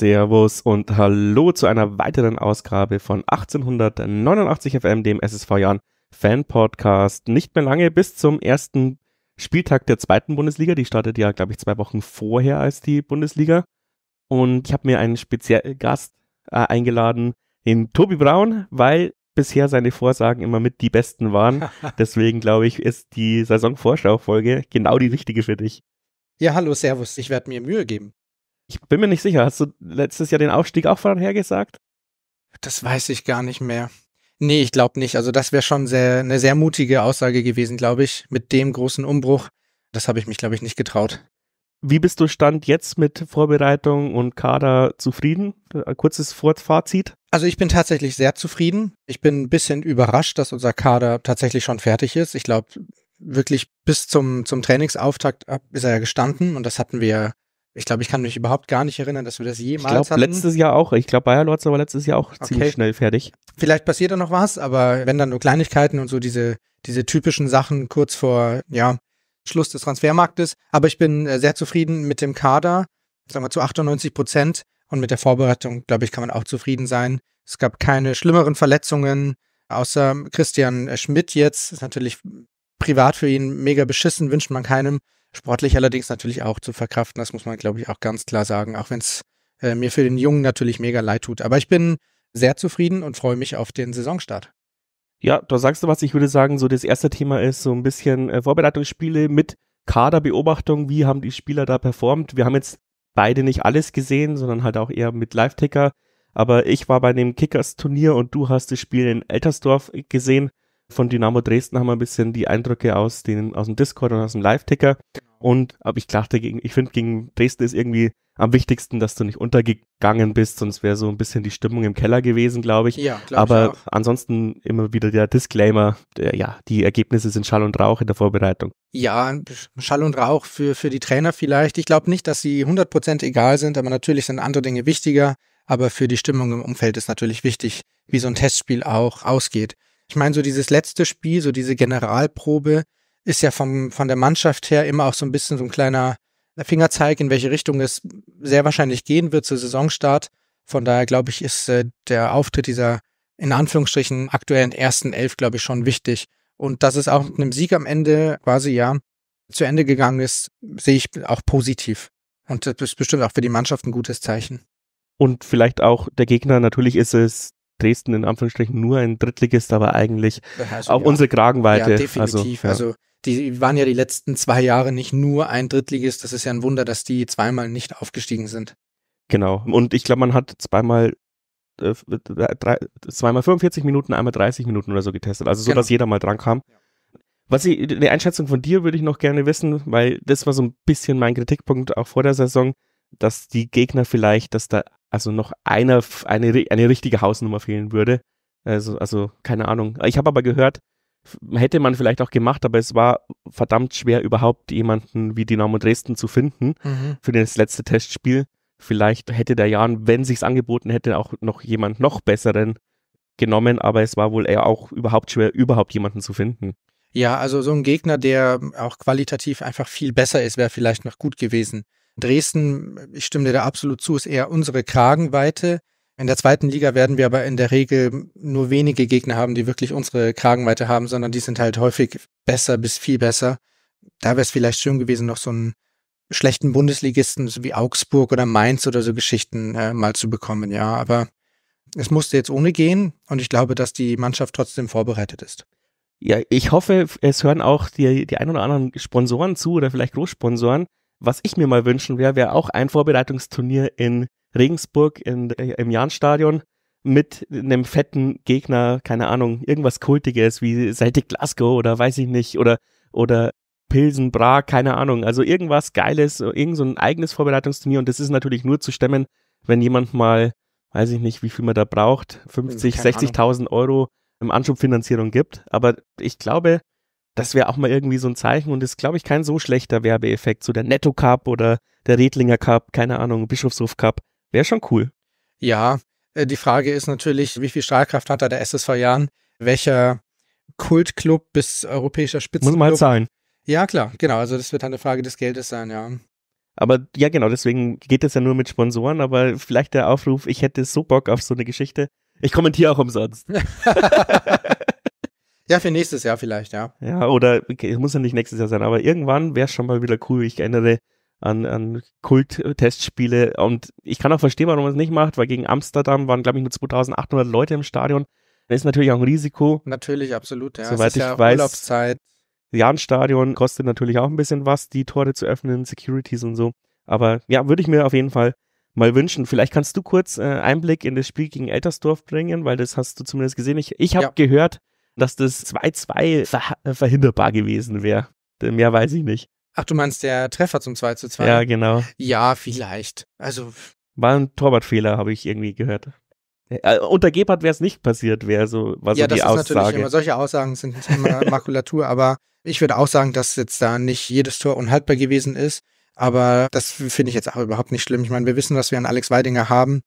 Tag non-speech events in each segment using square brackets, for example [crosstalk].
Servus und Hallo zu einer weiteren Ausgabe von 1889 FM, dem SSV Jahren Fan Podcast. Nicht mehr lange bis zum ersten Spieltag der zweiten Bundesliga. Die startet ja, glaube ich, zwei Wochen vorher als die Bundesliga. Und ich habe mir einen speziellen Gast äh, eingeladen, den Tobi Braun, weil bisher seine Vorsagen immer mit die besten waren. [laughs] Deswegen glaube ich, ist die Saisonvorschau-Folge genau die richtige für dich. Ja, hallo, Servus. Ich werde mir Mühe geben. Ich bin mir nicht sicher. Hast du letztes Jahr den Aufstieg auch vorhergesagt? Das weiß ich gar nicht mehr. Nee, ich glaube nicht. Also das wäre schon sehr, eine sehr mutige Aussage gewesen, glaube ich, mit dem großen Umbruch. Das habe ich mich, glaube ich, nicht getraut. Wie bist du Stand jetzt mit Vorbereitung und Kader zufrieden? Ein kurzes Fazit. Also ich bin tatsächlich sehr zufrieden. Ich bin ein bisschen überrascht, dass unser Kader tatsächlich schon fertig ist. Ich glaube, wirklich bis zum, zum Trainingsauftakt ist er ja gestanden und das hatten wir ich glaube, ich kann mich überhaupt gar nicht erinnern, dass wir das jemals ich glaub, hatten. letztes Jahr auch. Ich glaube, Bayer Lorz war letztes Jahr auch okay. ziemlich schnell fertig. Vielleicht passiert da noch was, aber wenn dann nur Kleinigkeiten und so diese, diese typischen Sachen kurz vor, ja, Schluss des Transfermarktes. Aber ich bin äh, sehr zufrieden mit dem Kader, sagen wir zu 98 Prozent. Und mit der Vorbereitung, glaube ich, kann man auch zufrieden sein. Es gab keine schlimmeren Verletzungen, außer Christian Schmidt jetzt. Ist natürlich privat für ihn mega beschissen, wünscht man keinem. Sportlich allerdings natürlich auch zu verkraften, das muss man, glaube ich, auch ganz klar sagen, auch wenn es äh, mir für den Jungen natürlich mega leid tut. Aber ich bin sehr zufrieden und freue mich auf den Saisonstart. Ja, da sagst du was. Ich würde sagen, so das erste Thema ist so ein bisschen äh, Vorbereitungsspiele mit Kaderbeobachtung. Wie haben die Spieler da performt? Wir haben jetzt beide nicht alles gesehen, sondern halt auch eher mit Live-Ticker. Aber ich war bei dem Kickers-Turnier und du hast das Spiel in Eltersdorf äh, gesehen. Von Dynamo Dresden haben wir ein bisschen die Eindrücke aus, den, aus dem Discord und aus dem Live-Ticker. Und aber ich dachte, ich finde, gegen Dresden ist irgendwie am wichtigsten, dass du nicht untergegangen bist, sonst wäre so ein bisschen die Stimmung im Keller gewesen, glaube ich. Ja, glaub aber ich ansonsten immer wieder der Disclaimer, der, ja, die Ergebnisse sind Schall und Rauch in der Vorbereitung. Ja, Schall und Rauch für, für die Trainer vielleicht. Ich glaube nicht, dass sie 100% egal sind, aber natürlich sind andere Dinge wichtiger. Aber für die Stimmung im Umfeld ist natürlich wichtig, wie so ein Testspiel auch ausgeht ich meine, so dieses letzte Spiel, so diese Generalprobe, ist ja vom, von der Mannschaft her immer auch so ein bisschen so ein kleiner äh, Fingerzeig, in welche Richtung es sehr wahrscheinlich gehen wird zu Saisonstart. Von daher glaube ich, ist äh, der Auftritt dieser in Anführungsstrichen aktuellen ersten Elf, glaube ich, schon wichtig. Und dass es auch mit einem Sieg am Ende quasi ja zu Ende gegangen ist, sehe ich auch positiv. Und das ist bestimmt auch für die Mannschaft ein gutes Zeichen. Und vielleicht auch der Gegner, natürlich ist es Dresden in Anführungsstrichen nur ein Drittligist, aber eigentlich also, auch ja. unsere Kragenweite. Ja, also, definitiv. Also, ja. also, die waren ja die letzten zwei Jahre nicht nur ein Drittligist. Das ist ja ein Wunder, dass die zweimal nicht aufgestiegen sind. Genau. Und ich glaube, man hat zweimal äh, drei, zweimal 45 Minuten, einmal 30 Minuten oder so getestet. Also so, genau. dass jeder mal dran kam. Ja. Was ich, eine Einschätzung von dir würde ich noch gerne wissen, weil das war so ein bisschen mein Kritikpunkt auch vor der Saison, dass die Gegner vielleicht, dass da also noch einer, eine, eine richtige Hausnummer fehlen würde. Also, also keine Ahnung. Ich habe aber gehört, hätte man vielleicht auch gemacht, aber es war verdammt schwer, überhaupt jemanden wie Dynamo Dresden zu finden mhm. für das letzte Testspiel. Vielleicht hätte der Jan, wenn sich's angeboten hätte, auch noch jemand noch besseren genommen, aber es war wohl eher auch überhaupt schwer, überhaupt jemanden zu finden. Ja, also so ein Gegner, der auch qualitativ einfach viel besser ist, wäre vielleicht noch gut gewesen. Dresden, ich stimme dir da absolut zu, ist eher unsere Kragenweite. In der zweiten Liga werden wir aber in der Regel nur wenige Gegner haben, die wirklich unsere Kragenweite haben, sondern die sind halt häufig besser bis viel besser. Da wäre es vielleicht schön gewesen, noch so einen schlechten Bundesligisten so wie Augsburg oder Mainz oder so Geschichten äh, mal zu bekommen, ja. Aber es musste jetzt ohne gehen und ich glaube, dass die Mannschaft trotzdem vorbereitet ist. Ja, ich hoffe, es hören auch die, die ein oder anderen Sponsoren zu oder vielleicht Großsponsoren, was ich mir mal wünschen wäre, wäre auch ein Vorbereitungsturnier in Regensburg in, äh, im Jahnstadion mit einem fetten Gegner, keine Ahnung, irgendwas Kultiges wie Celtic Glasgow oder weiß ich nicht, oder, oder Pilsen, Bra, keine Ahnung. Also irgendwas Geiles, irgend so ein eigenes Vorbereitungsturnier und das ist natürlich nur zu stemmen, wenn jemand mal, weiß ich nicht, wie viel man da braucht, 50, hm, 60.000 Euro im Anschubfinanzierung gibt. Aber ich glaube, das wäre auch mal irgendwie so ein Zeichen und ist, glaube ich, kein so schlechter Werbeeffekt. So der Netto Cup oder der Redlinger Cup, keine Ahnung, Bischofshof Cup. Wäre schon cool. Ja, äh, die Frage ist natürlich, wie viel Strahlkraft hat da der SSV Jahren? Welcher Kultclub bis europäischer Spitzenclub? Muss man halt zahlen. Ja, klar, genau. Also das wird dann halt eine Frage des Geldes sein, ja. Aber ja, genau, deswegen geht es ja nur mit Sponsoren, aber vielleicht der Aufruf, ich hätte so Bock auf so eine Geschichte. Ich kommentiere auch umsonst. [laughs] [laughs] Ja, für nächstes Jahr vielleicht, ja. Ja, oder okay, es muss ja nicht nächstes Jahr sein, aber irgendwann wäre es schon mal wieder cool. Ich erinnere an, an Kult-Testspiele und ich kann auch verstehen, warum man es nicht macht, weil gegen Amsterdam waren, glaube ich, nur 2800 Leute im Stadion. Das ist natürlich auch ein Risiko. Natürlich, absolut, ja. Soweit es ist ich ja weiß. Urlaubszeit. Jahnstadion kostet natürlich auch ein bisschen was, die Tore zu öffnen, Securities und so. Aber ja, würde ich mir auf jeden Fall mal wünschen. Vielleicht kannst du kurz äh, Einblick in das Spiel gegen Eltersdorf bringen, weil das hast du zumindest gesehen. Ich, ich habe ja. gehört, dass das 2-2 ver äh, verhinderbar gewesen wäre. Mehr weiß ich nicht. Ach, du meinst der Treffer zum 2 zu 2? Ja, genau. Ja, vielleicht. Also. War ein Torwartfehler, habe ich irgendwie gehört. Äh, unter Gebhardt wäre es nicht passiert, wäre so was ja, so die Aussage. Ja, das ist natürlich immer, solche Aussagen sind immer [laughs] Makulatur, aber ich würde auch sagen, dass jetzt da nicht jedes Tor unhaltbar gewesen ist, aber das finde ich jetzt auch überhaupt nicht schlimm. Ich meine, wir wissen, was wir an Alex Weidinger haben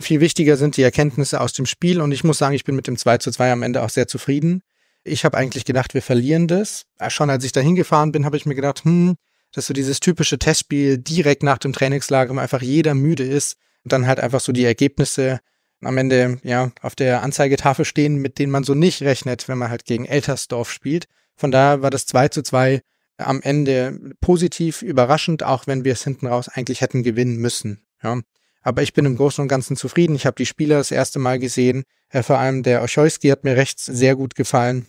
viel wichtiger sind die Erkenntnisse aus dem Spiel und ich muss sagen, ich bin mit dem 2 zu 2 am Ende auch sehr zufrieden. Ich habe eigentlich gedacht, wir verlieren das. Äh, schon als ich da hingefahren bin, habe ich mir gedacht, hm, dass so dieses typische Testspiel direkt nach dem Trainingslager, wo einfach jeder müde ist und dann halt einfach so die Ergebnisse am Ende ja auf der Anzeigetafel stehen, mit denen man so nicht rechnet, wenn man halt gegen Eltersdorf spielt. Von daher war das 2 zu 2 am Ende positiv überraschend, auch wenn wir es hinten raus eigentlich hätten gewinnen müssen. Ja. Aber ich bin im Großen und Ganzen zufrieden. Ich habe die Spieler das erste Mal gesehen. Äh, vor allem der Oschowski hat mir rechts sehr gut gefallen.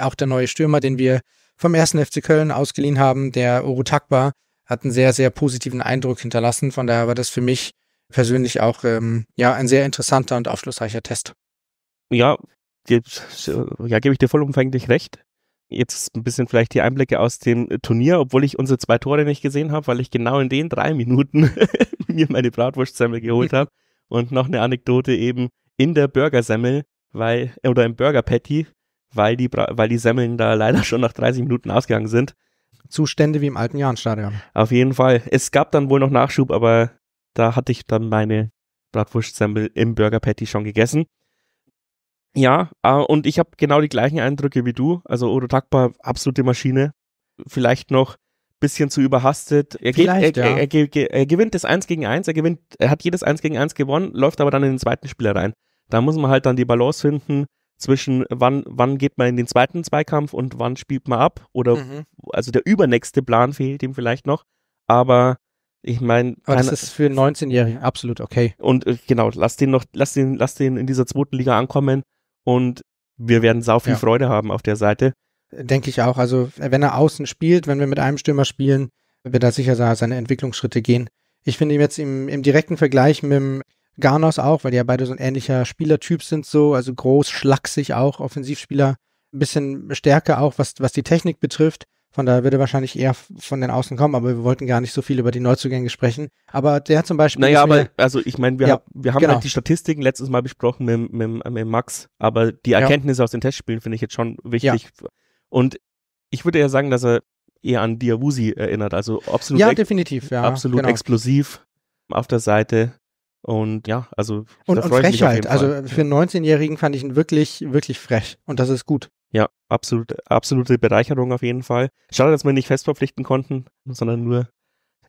Auch der neue Stürmer, den wir vom ersten FC Köln ausgeliehen haben, der Urutakba, hat einen sehr, sehr positiven Eindruck hinterlassen. Von daher war das für mich persönlich auch ähm, ja, ein sehr interessanter und aufschlussreicher Test. Ja, jetzt, äh, ja, gebe ich dir vollumfänglich recht jetzt ein bisschen vielleicht die Einblicke aus dem Turnier, obwohl ich unsere zwei Tore nicht gesehen habe, weil ich genau in den drei Minuten [laughs] mir meine Bratwurstsemmel geholt habe. Und noch eine Anekdote eben in der Burgersemmel, weil, äh, oder im Burger Patty, weil die, weil die Semmeln da leider schon nach 30 Minuten ausgegangen sind. Zustände wie im alten Jahnstadion. Auf jeden Fall. Es gab dann wohl noch Nachschub, aber da hatte ich dann meine Bratwurstsemmel im Burger Patty schon gegessen. Ja, äh, und ich habe genau die gleichen Eindrücke wie du. Also Odo Takpa, absolute Maschine. Vielleicht noch ein bisschen zu überhastet. Er, geht, er, ja. er, er, gewinnt das 1 gegen 1, er gewinnt, er hat jedes 1 gegen 1 gewonnen, läuft aber dann in den zweiten Spieler rein. Da muss man halt dann die Balance finden zwischen wann, wann geht man in den zweiten Zweikampf und wann spielt man ab. Oder mhm. also der übernächste Plan fehlt ihm vielleicht noch. Aber ich meine. das ist für einen 19-Jährigen absolut okay. Und äh, genau, lass den noch, lass den, lass den in dieser zweiten Liga ankommen und wir werden sau viel ja. Freude haben auf der Seite. Denke ich auch. Also wenn er außen spielt, wenn wir mit einem Stürmer spielen, wird er sicher seine Entwicklungsschritte gehen. Ich finde ihn jetzt im, im direkten Vergleich mit dem Garnos auch, weil die ja beide so ein ähnlicher Spielertyp sind, so, also groß, schlaksig auch, Offensivspieler, ein bisschen stärker auch, was, was die Technik betrifft. Von daher würde wahrscheinlich eher von den Außen kommen, aber wir wollten gar nicht so viel über die Neuzugänge sprechen. Aber der zum Beispiel. Naja, aber also ich meine, wir, ja, wir haben genau. halt die Statistiken letztes Mal besprochen mit, mit, mit Max, aber die Erkenntnisse ja. aus den Testspielen finde ich jetzt schon wichtig. Ja. Und ich würde ja sagen, dass er eher an Diawusi erinnert. Also absolut. Ja, definitiv, ja. Absolut genau. explosiv auf der Seite. Und ja, also. Und, und Frechheit. Also für einen 19-Jährigen fand ich ihn wirklich, wirklich frech. Und das ist gut. Ja, absolut, absolute Bereicherung auf jeden Fall. Schade, dass wir nicht fest verpflichten konnten, sondern nur.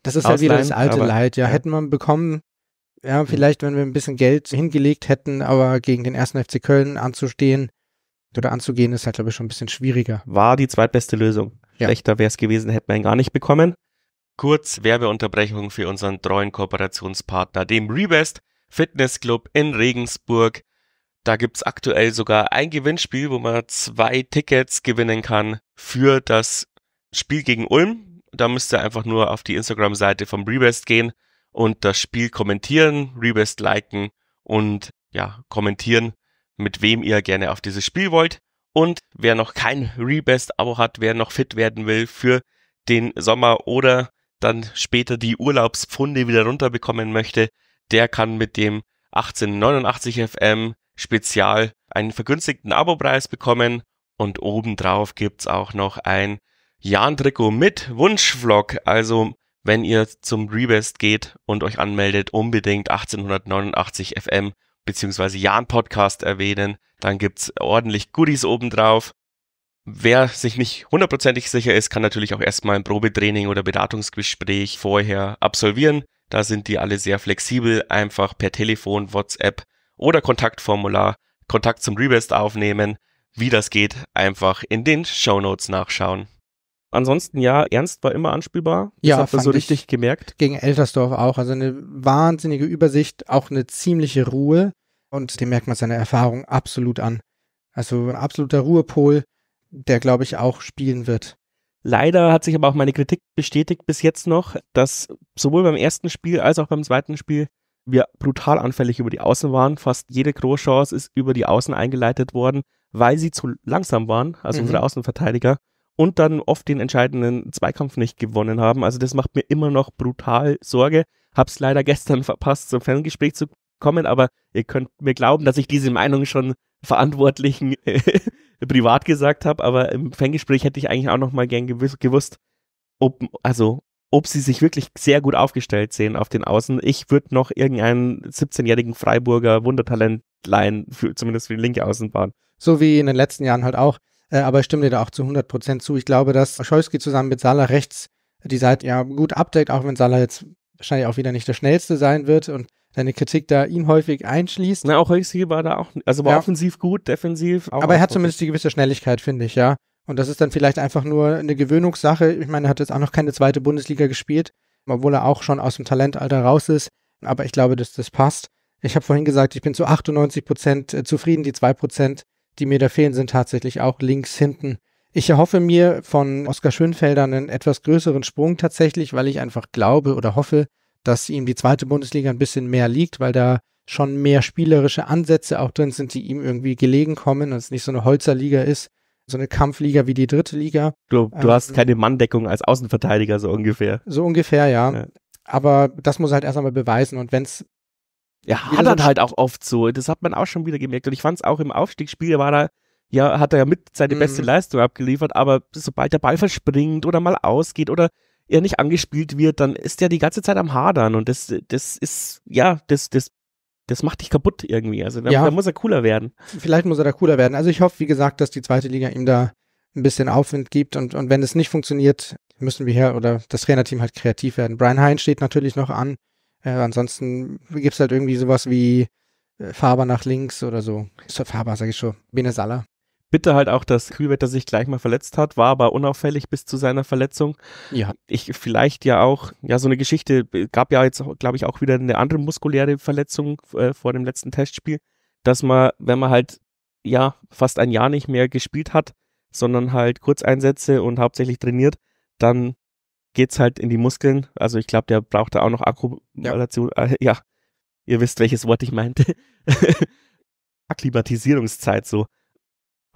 Das ist ausleihen, halt wieder das alte aber, Leid. Ja, ja, hätten wir bekommen, ja, mhm. vielleicht, wenn wir ein bisschen Geld hingelegt hätten, aber gegen den ersten FC Köln anzustehen oder anzugehen, ist halt, glaube ich, schon ein bisschen schwieriger. War die zweitbeste Lösung. Schlechter ja. wäre es gewesen, hätten wir ihn gar nicht bekommen. Kurz Werbeunterbrechung für unseren treuen Kooperationspartner, dem Rebest Fitness Club in Regensburg. Da gibt es aktuell sogar ein Gewinnspiel, wo man zwei Tickets gewinnen kann für das Spiel gegen Ulm. Da müsst ihr einfach nur auf die Instagram-Seite vom Rebest gehen und das Spiel kommentieren, Rebest liken und ja, kommentieren, mit wem ihr gerne auf dieses Spiel wollt. Und wer noch kein Rebest-Abo hat, wer noch fit werden will für den Sommer oder dann später die Urlaubspfunde wieder runterbekommen möchte, der kann mit dem 1889 FM Spezial einen vergünstigten Abo-Preis bekommen und obendrauf gibt's auch noch ein Jahn-Trikot mit Wunschvlog. Also, wenn ihr zum Rebest geht und euch anmeldet, unbedingt 1889 FM bzw. Jahn-Podcast erwähnen. Dann gibt's ordentlich Goodies obendrauf. Wer sich nicht hundertprozentig sicher ist, kann natürlich auch erstmal ein Probetraining oder Beratungsgespräch vorher absolvieren. Da sind die alle sehr flexibel, einfach per Telefon, WhatsApp oder Kontaktformular, Kontakt zum Rebest aufnehmen. Wie das geht, einfach in den Shownotes nachschauen. Ansonsten ja, Ernst war immer anspielbar. Das ja, hat so richtig gemerkt. Gegen Eltersdorf auch. Also eine wahnsinnige Übersicht, auch eine ziemliche Ruhe. Und dem merkt man seine Erfahrung absolut an. Also ein absoluter Ruhepol, der, glaube ich, auch spielen wird. Leider hat sich aber auch meine Kritik bestätigt bis jetzt noch, dass sowohl beim ersten Spiel als auch beim zweiten Spiel wir brutal anfällig über die Außen waren. Fast jede Großchance ist über die Außen eingeleitet worden, weil sie zu langsam waren, also mhm. unsere Außenverteidiger, und dann oft den entscheidenden Zweikampf nicht gewonnen haben. Also das macht mir immer noch brutal Sorge. Hab's leider gestern [laughs] verpasst, zum Ferngespräch zu kommen, aber ihr könnt mir glauben, dass ich diese Meinung schon Verantwortlichen [laughs] äh, privat gesagt habe, aber im Ferngespräch hätte ich eigentlich auch noch mal gern gewusst, ob, also ob sie sich wirklich sehr gut aufgestellt sehen auf den Außen. Ich würde noch irgendeinen 17-jährigen Freiburger Wundertalent leihen, für, zumindest für die linke Außenbahn. So wie in den letzten Jahren halt auch. Äh, aber ich stimme dir da auch zu 100% zu. Ich glaube, dass Scholski zusammen mit Salah rechts die Seite ja gut abdeckt, auch wenn Salah jetzt wahrscheinlich auch wieder nicht der schnellste sein wird und deine Kritik da ihn häufig einschließt. Na, auch Holzki war da auch, also war ja. offensiv gut, defensiv auch. Aber er hat zumindest die gewisse Schnelligkeit, finde ich, ja. Und das ist dann vielleicht einfach nur eine Gewöhnungssache. Ich meine, er hat jetzt auch noch keine zweite Bundesliga gespielt, obwohl er auch schon aus dem Talentalter raus ist. Aber ich glaube, dass das passt. Ich habe vorhin gesagt, ich bin zu 98 Prozent äh, zufrieden. Die zwei Prozent, die mir da fehlen, sind tatsächlich auch links hinten. Ich erhoffe mir von Oskar Schönfelder einen etwas größeren Sprung tatsächlich, weil ich einfach glaube oder hoffe, dass ihm die zweite Bundesliga ein bisschen mehr liegt, weil da schon mehr spielerische Ansätze auch drin sind, die ihm irgendwie gelegen kommen und es nicht so eine Holzerliga ist, so eine Kampfliga wie die dritte Liga. Du, du ähm, hast keine Manndeckung als Außenverteidiger, so ungefähr. So ungefähr, ja. ja. Aber das muss er halt erst einmal beweisen. Und wenn es ja, hat er halt auch oft so. Das hat man auch schon wieder gemerkt. Und ich fand es auch im Aufstiegsspiel, war er, ja, hat er ja mit seine mhm. beste Leistung abgeliefert, aber sobald der Ball verspringt oder mal ausgeht oder er nicht angespielt wird, dann ist er die ganze Zeit am Hadern. Und das, das ist, ja, das, das das macht dich kaputt irgendwie. Also da, ja. da muss er cooler werden. Vielleicht muss er da cooler werden. Also ich hoffe, wie gesagt, dass die zweite Liga ihm da ein bisschen Aufwind gibt und, und wenn es nicht funktioniert, müssen wir hier oder das Trainerteam halt kreativ werden. Brian Hein steht natürlich noch an. Äh, ansonsten gibt es halt irgendwie sowas wie äh, Faber nach links oder so. Faber, sage ich schon. Bene Salah. Bitte halt auch, dass Kühlwetter sich gleich mal verletzt hat, war aber unauffällig bis zu seiner Verletzung. Ja. Ich vielleicht ja auch, ja, so eine Geschichte, äh, gab ja jetzt, glaube ich, auch wieder eine andere muskuläre Verletzung äh, vor dem letzten Testspiel, dass man, wenn man halt, ja, fast ein Jahr nicht mehr gespielt hat, sondern halt Kurzeinsätze und hauptsächlich trainiert, dann geht's halt in die Muskeln. Also ich glaube, der braucht da auch noch Akkumulation. Ja. Äh, ja, ihr wisst, welches Wort ich meinte. [laughs] Akklimatisierungszeit so.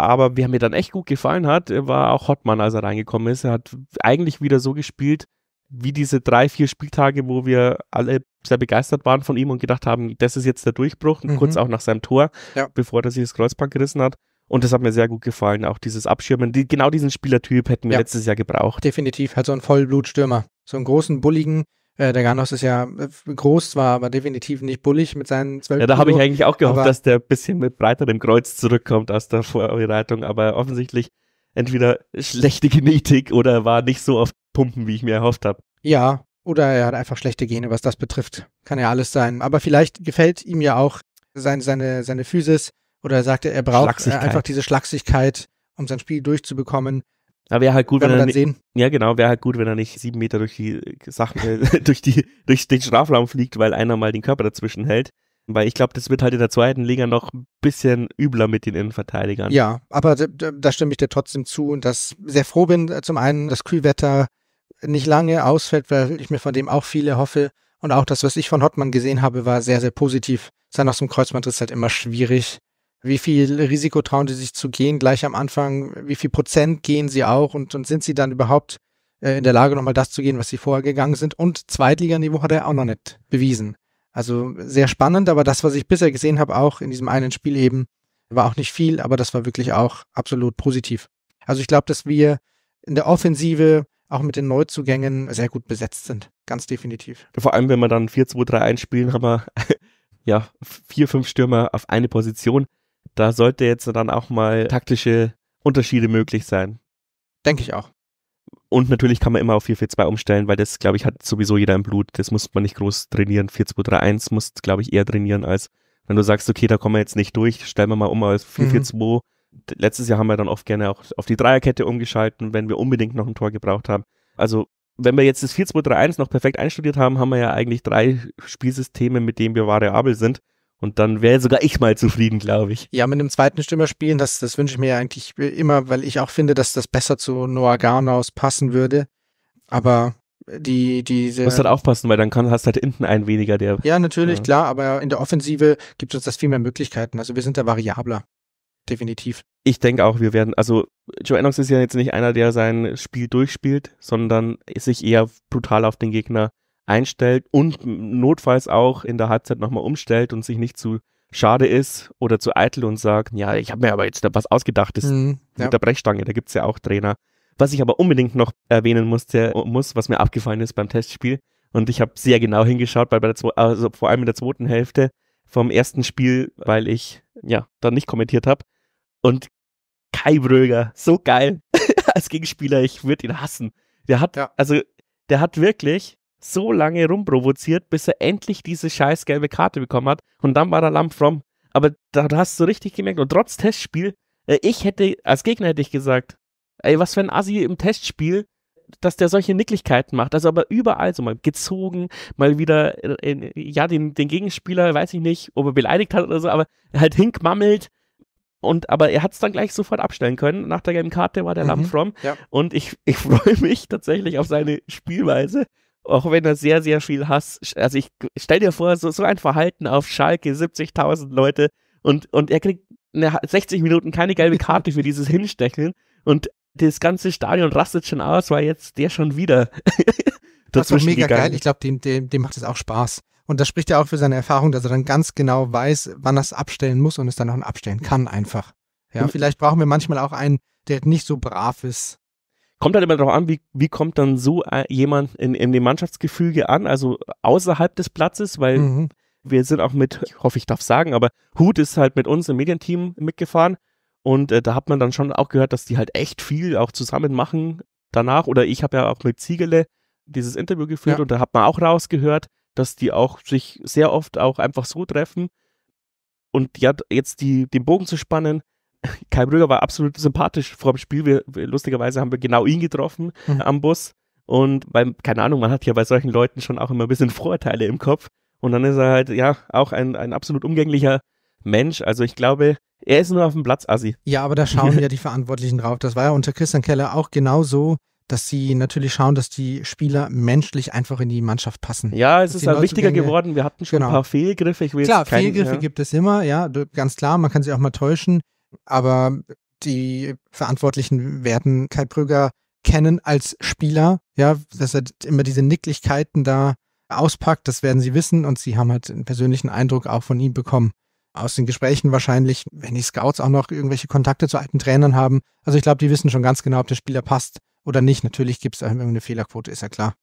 Aber wer mir dann echt gut gefallen hat, äh, war auch Hottmann, als er reingekommen ist. Er hat eigentlich wieder so gespielt, wie diese drei, vier Spieltage, wo wir alle sehr begeistert waren von ihm und gedacht haben, das ist jetzt der Durchbruch, mhm. kurz auch nach seinem Tor, ja. bevor er sich das Kreuzband gerissen hat. Und das hat mir sehr gut gefallen, auch dieses Abschirmen. Die, genau diesen Spielertyp hätten wir ja. letztes Jahr gebraucht. Definitiv, halt so einen Vollblutstürmer. So einen großen, bulligen, äh, der Ganos ist ja äh, groß zwar, aber definitiv nicht bullig mit seinen zwölf Ja, da habe ich eigentlich auch gehofft, dass der ein bisschen mit breiterem Kreuz zurückkommt aus der Vorbereitung, aber offensichtlich entweder schlechte Genetik oder war nicht so auf Pumpen, wie ich mir erhofft habe. Ja, oder er hat einfach schlechte Gene, was das betrifft. Kann ja alles sein. Aber vielleicht gefällt ihm ja auch sein, seine, seine Physis oder er sagte, er braucht einfach diese Schlagsigkeit, um sein Spiel durchzubekommen. Ja, wäre halt gut, Kann wenn er nicht, sehen. Ja, genau, wäre halt gut, wenn er nicht sieben Meter durch die äh, Sachen, äh, [laughs] durch die, durch den Strafraum fliegt, weil einer mal den Körper dazwischen hält. Weil ich glaube, das wird halt in der zweiten Liga noch ein bisschen übler mit den Innenverteidigern. Ja, aber da, da stimme ich dir trotzdem zu und dass sehr froh bin, äh, zum einen, dass Kühlwetter nicht lange ausfällt, weil ich mir von dem auch viele hoffe. Und auch das, was ich von Hottmann gesehen habe, war sehr, sehr positiv. Sein aus dem Kreuzbandriss halt immer schwierig wie viel Risiko trauen die sich zu gehen gleich am Anfang, wie viel Prozent gehen sie auch und, und sind sie dann überhaupt äh, in der Lage, nochmal das zu gehen, was sie vorher gegangen sind. Und Zweitliganiveau hat er auch noch nicht bewiesen. Also sehr spannend, aber das, was ich bisher gesehen habe, auch in diesem einen Spiel eben, war auch nicht viel, aber das war wirklich auch absolut positiv. Also ich glaube, dass wir in der Offensive auch mit den Neuzugängen sehr gut besetzt sind. Ganz definitiv. Vor allem, wenn wir dann 4 2 3 einspielen, haben wir [laughs] ja vier, fünf Stürmer auf eine Position. Da sollte jetzt dann auch mal taktische Unterschiede möglich sein. Denke ich auch. Und natürlich kann man immer auf 4-4-2 umstellen, weil das, glaube ich, hat sowieso jeder im Blut. Das muss man nicht groß trainieren. 4-2-3-1 muss, glaube ich, eher trainieren, als wenn du sagst, okay, da kommen wir jetzt nicht durch, stellen wir mal um auf 4-4-2. Mhm. Letztes Jahr haben wir dann oft gerne auch auf die Dreierkette umgeschalten, wenn wir unbedingt noch ein Tor gebraucht haben. Also, wenn wir jetzt das 4-2-3-1 noch perfekt einstudiert haben, haben wir ja eigentlich drei Spielsysteme, mit denen wir variabel sind. Und dann wäre sogar ich mal zufrieden, glaube ich. Ja, mit einem zweiten Stürmer spielen, das, das wünsche ich mir eigentlich immer, weil ich auch finde, dass das besser zu Noah Garnaus passen würde. Aber die, die, du musst halt aufpassen, weil dann kann, hast halt hinten einen weniger, der. Ja, natürlich, ja. klar, aber in der Offensive gibt uns das viel mehr Möglichkeiten. Also wir sind da variabler. Definitiv. Ich denke auch, wir werden, also Joe Ennox ist ja jetzt nicht einer, der sein Spiel durchspielt, sondern sich eher brutal auf den Gegner einstellt und notfalls auch in der Halbzeit nochmal umstellt und sich nicht zu schade ist oder zu eitel und sagt, ja, ich habe mir aber jetzt was ausgedacht, das mhm, ja. mit der Brechstange, da gibt es ja auch Trainer. Was ich aber unbedingt noch erwähnen musste, muss, was mir abgefallen ist beim Testspiel, und ich habe sehr genau hingeschaut, weil bei der also vor allem in der zweiten Hälfte vom ersten Spiel, weil ich ja dann nicht kommentiert habe. Und Kai Bröger, so geil [laughs] als Gegenspieler, ich würde ihn hassen. Der hat, ja. also der hat wirklich so lange rumprovoziert, bis er endlich diese scheiß gelbe Karte bekommen hat. Und dann war er Lamp from. Aber da hast du richtig gemerkt. Und trotz Testspiel, äh, ich hätte, als Gegner hätte ich gesagt, ey, was für ein Assi im Testspiel, dass der solche Nicklichkeiten macht. Also aber überall so mal gezogen, mal wieder, äh, ja, den, den Gegenspieler, weiß ich nicht, ob er beleidigt hat oder so, aber halt hinkmammelt. Und, aber er hat es dann gleich sofort abstellen können. Nach der gelben Karte war der mhm, Lamp from. Ja. Und ich, [laughs] ich freue mich tatsächlich auf seine Spielweise, auch wenn er sehr, sehr viel Hass. Also ich stell dir vor, so, so ein Verhalten auf Schalke, 70.000 Leute und, und er kriegt eine, 60 Minuten keine gelbe Karte für dieses Hinstecheln und das ganze Stadion rastet schon aus, weil jetzt der schon wieder. [laughs] das ist mega gegangen. geil. Ich glaube, dem, dem, dem macht es auch Spaß. Und das spricht ja auch für seine Erfahrung, dass er dann ganz genau weiß, wann er es abstellen muss und es dann auch abstellen kann einfach. Ja, vielleicht brauchen wir manchmal auch einen, der nicht so brav ist, Kommt halt immer darauf an, wie, wie kommt dann so äh, jemand in, in dem Mannschaftsgefüge an, also außerhalb des Platzes, weil mhm. wir sind auch mit, ich hoffe, ich darf sagen, aber Hut ist halt mit uns im Medienteam mitgefahren. Und äh, da hat man dann schon auch gehört, dass die halt echt viel auch zusammen machen danach. Oder ich habe ja auch mit Ziegele dieses Interview geführt ja. und da hat man auch rausgehört, dass die auch sich sehr oft auch einfach so treffen. Und ja, jetzt die, den Bogen zu spannen, Kai Brügger war absolut sympathisch vor dem Spiel. Wir, wir, lustigerweise haben wir genau ihn getroffen mhm. am Bus. Und beim, keine Ahnung, man hat ja bei solchen Leuten schon auch immer ein bisschen Vorurteile im Kopf. Und dann ist er halt, ja, auch ein, ein absolut umgänglicher Mensch. Also ich glaube, er ist nur auf dem Platz Assi. Ja, aber da schauen [laughs] ja die Verantwortlichen drauf. Das war ja unter Christian Keller auch genau so, dass sie natürlich schauen, dass die Spieler menschlich einfach in die Mannschaft passen. Ja, es dass ist halt wichtiger geworden. Wir hatten schon genau. ein paar Fehlgriffe. klar, keinen, Fehlgriffe ja. gibt es immer, ja, ganz klar. Man kann sich auch mal täuschen aber die Verantwortlichen werden Kai Brügger kennen als Spieler, ja, dass er immer diese Nicklichkeiten da auspackt, das werden sie wissen und sie haben halt einen persönlichen Eindruck auch von ihm bekommen. Aus den Gesprächen wahrscheinlich, wenn die Scouts auch noch irgendwelche Kontakte zu alten Trainern haben. Also ich glaube, die wissen schon ganz genau, ob der Spieler passt oder nicht. Natürlich gibt es eine Fehlerquote, ist ja klar.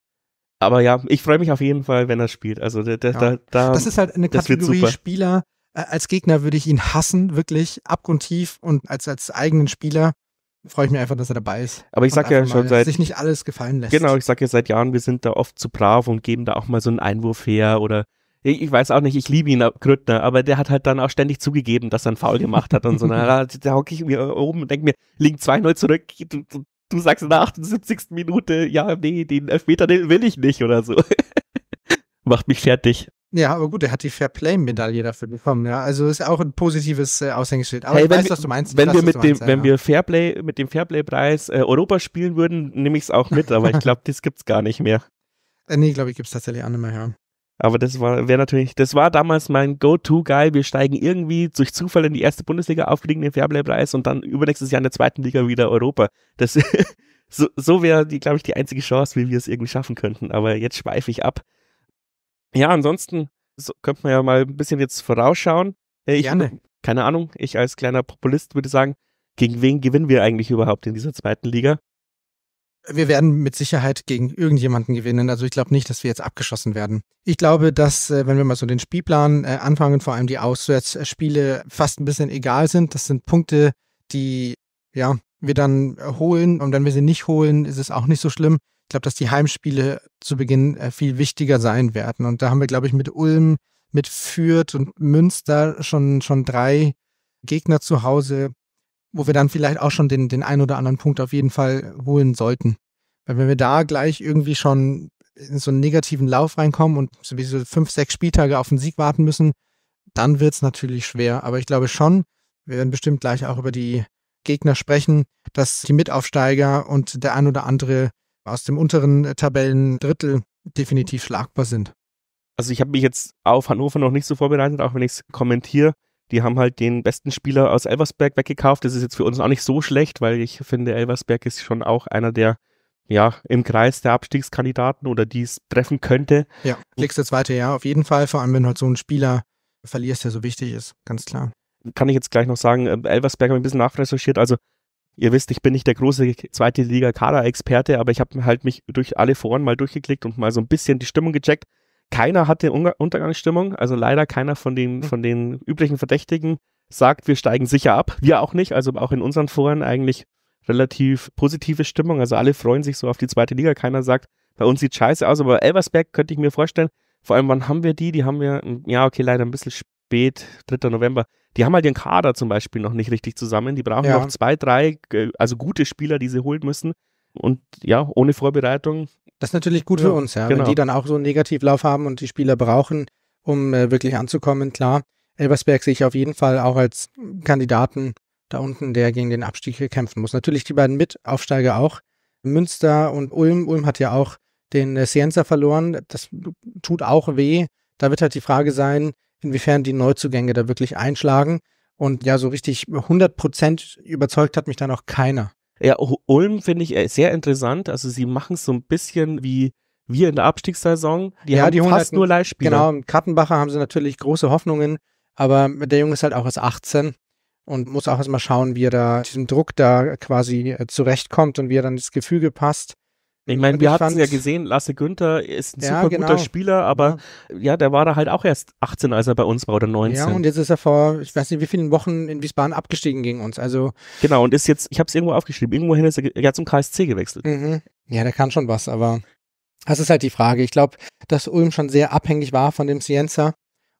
Aber ja, ich freue mich auf jeden Fall, wenn er spielt. Also da, ja. da, da, das ist halt eine Kategorie Spieler, äh, als Gegner würde ich ihn hassen, wirklich abgrundtief und als, als eigenen Spieler freue ich mich einfach, dass er dabei ist. Aber ich sage ja schon mal, seit sich nicht alles gefallen lässt. Genau, ich sage ja seit Jahren, wir sind da oft zu brav und geben da auch mal so einen Einwurf her oder ich, ich weiß auch nicht, ich liebe ihn, äh, Grüttner, aber der hat halt dann auch ständig zugegeben, dass er einen Foul gemacht hat und so. Na, [laughs] ah, da hocke ich mir oben und denke mir, liegen 2-0 zurück, du, du, du, sagst in der 78. Minute, ja, nee, den Elfmeter den will ich nicht oder so. [laughs] Macht mich fertig. Ja, aber gut, er hat die fairplay medaille dafür bekommen. Ja, also ist auch ein positives äh, Aushängeschild. Aber hey, ich weiß, wir, was du meinst. Wenn, wir, mit dem, meinst, wenn ja. wir Fairplay, mit dem Fairplay-Preis äh, Europa spielen würden, nehme ich es auch mit, aber ich [laughs] glaube, das gibt's gar nicht mehr. Äh, nee, glaube ich, gibt es tatsächlich auch nicht mehr, ja. Aber das war, wäre natürlich, das war damals mein Go-To-Guy. Wir steigen irgendwie durch Zufall in die erste Bundesliga auf, kriegen den Fairplay-Preis und dann übernächstes Jahr in der zweiten Liga wieder Europa. Das, [laughs] so, so wäre, glaube ich, die einzige Chance, wie wir es irgendwie schaffen könnten. Aber jetzt schweife ich ab. Ja, ansonsten so könnte man ja mal ein bisschen jetzt vorausschauen. Äh, ich, Gerne. Keine Ahnung, ich als kleiner Populist würde sagen, gegen wen gewinnen wir eigentlich überhaupt in dieser zweiten Liga? Wir werden mit Sicherheit gegen irgendjemanden gewinnen. Also ich glaube nicht, dass wir jetzt abgeschossen werden. Ich glaube, dass, äh, wenn wir mal so den Spielplan äh, anfangen, vor allem die Auswärtsspiele fast ein bisschen egal sind. Das sind Punkte, die ja, wir dann holen und wenn wir sie nicht holen, ist es auch nicht so schlimm ich glaube, dass die Heimspiele zu Beginn äh, viel wichtiger sein werden. Und da haben wir, glaube ich, mit Ulm, mit Fürth und Münster schon, schon drei Gegner zu Hause, wo wir dann vielleicht auch schon den, den einen oder anderen Punkt auf jeden Fall holen sollten. Weil wenn wir da gleich irgendwie schon in so einen negativen Lauf reinkommen und sowieso fünf, sechs Spieltage auf den Sieg warten müssen, dann wird es natürlich schwer. Aber ich glaube schon, wir werden bestimmt gleich auch über die Gegner sprechen, dass die Mitaufsteiger und der ein oder andere aus dem unteren Tabellendrittel definitiv schlagbar sind. Also ich habe mich jetzt auf Hannover noch nicht so vorbereitet, auch wenn ich es kommentiere. Die haben halt den besten Spieler aus Elversberg weggekauft. Das ist jetzt für uns auch nicht so schlecht, weil ich finde, Elversberg ist schon auch einer der, ja, im Kreis der Abstiegskandidaten oder die es treffen könnte. Ja, nächste zweite ja, auf jeden Fall, vor allem wenn halt so ein Spieler verlierst, der so wichtig ist, ganz klar. Kann ich jetzt gleich noch sagen, äh, Elversberg habe ich ein bisschen nachrecherchiert. Also Ihr wisst, ich bin nicht der große zweite Liga Kader-Experte, aber ich habe halt mich durch alle Foren mal durchgeklickt und mal so ein bisschen die Stimmung gecheckt. Keiner hatte Untergangsstimmung, also leider keiner von den, hm. von den üblichen Verdächtigen sagt, wir steigen sicher ab. Wir auch nicht, also auch in unseren Foren eigentlich relativ positive Stimmung. Also alle freuen sich so auf die zweite Liga. Keiner sagt, bei uns sieht scheiße aus, aber Elversberg könnte ich mir vorstellen. Vor allem, wann haben wir die? Die haben wir, hm, ja, okay, leider ein bisschen spät, 3. November, die haben halt ihren Kader zum Beispiel noch nicht richtig zusammen. Die brauchen ja. noch zwei, drei, äh, also gute Spieler, die sie holen müssen. Und ja, ohne Vorbereitung. Das ist natürlich gut ja, für uns, ja. Genau. Wenn die dann auch so einen Negativlauf haben und die Spieler brauchen, um äh, wirklich anzukommen, klar. Elbersberg sehe ich auf jeden Fall auch als Kandidaten da unten, der gegen den Abstieg kämpfen muss. Natürlich die beiden Mitaufsteiger auch. Münster und Ulm. Ulm hat ja auch den äh, Sienza verloren. Das tut auch weh. Da wird halt die Frage sein, inwiefern die Neuzugänge da wirklich einschlagen. Und ja, so richtig 100 Prozent überzeugt hat mich da noch keiner. Ja, Ulm finde ich äh, sehr interessant. Also sie machen es so ein bisschen wie wir in der Abstiegssaison. Die ja, haben die fast nur Leihspieler. Genau, im Kattenbacher haben sie natürlich große Hoffnungen, aber der Junge ist halt auch erst 18 und muss auch erstmal schauen, wie er da diesem Druck da quasi äh, zurechtkommt und wie er dann ins Gefüge passt. Ich meine, wir hatten ja gesehen, Lasse Günther ist ein ja, super genau. guter Spieler, aber ja. ja. der war da halt auch erst 18, als er bei uns war oder 19. Ja, und jetzt ist er vor, ich weiß nicht, wie vielen Wochen in Wiesbaden abgestiegen gegen uns. Also genau, und ist jetzt, ich habe es irgendwo aufgeschrieben, irgendwohin ist er, er hat zum KSC gewechselt. Mhm. Ja, der kann schon was, aber das ist halt die Frage. Ich glaube, dass Ulm schon sehr abhängig war von dem Sienza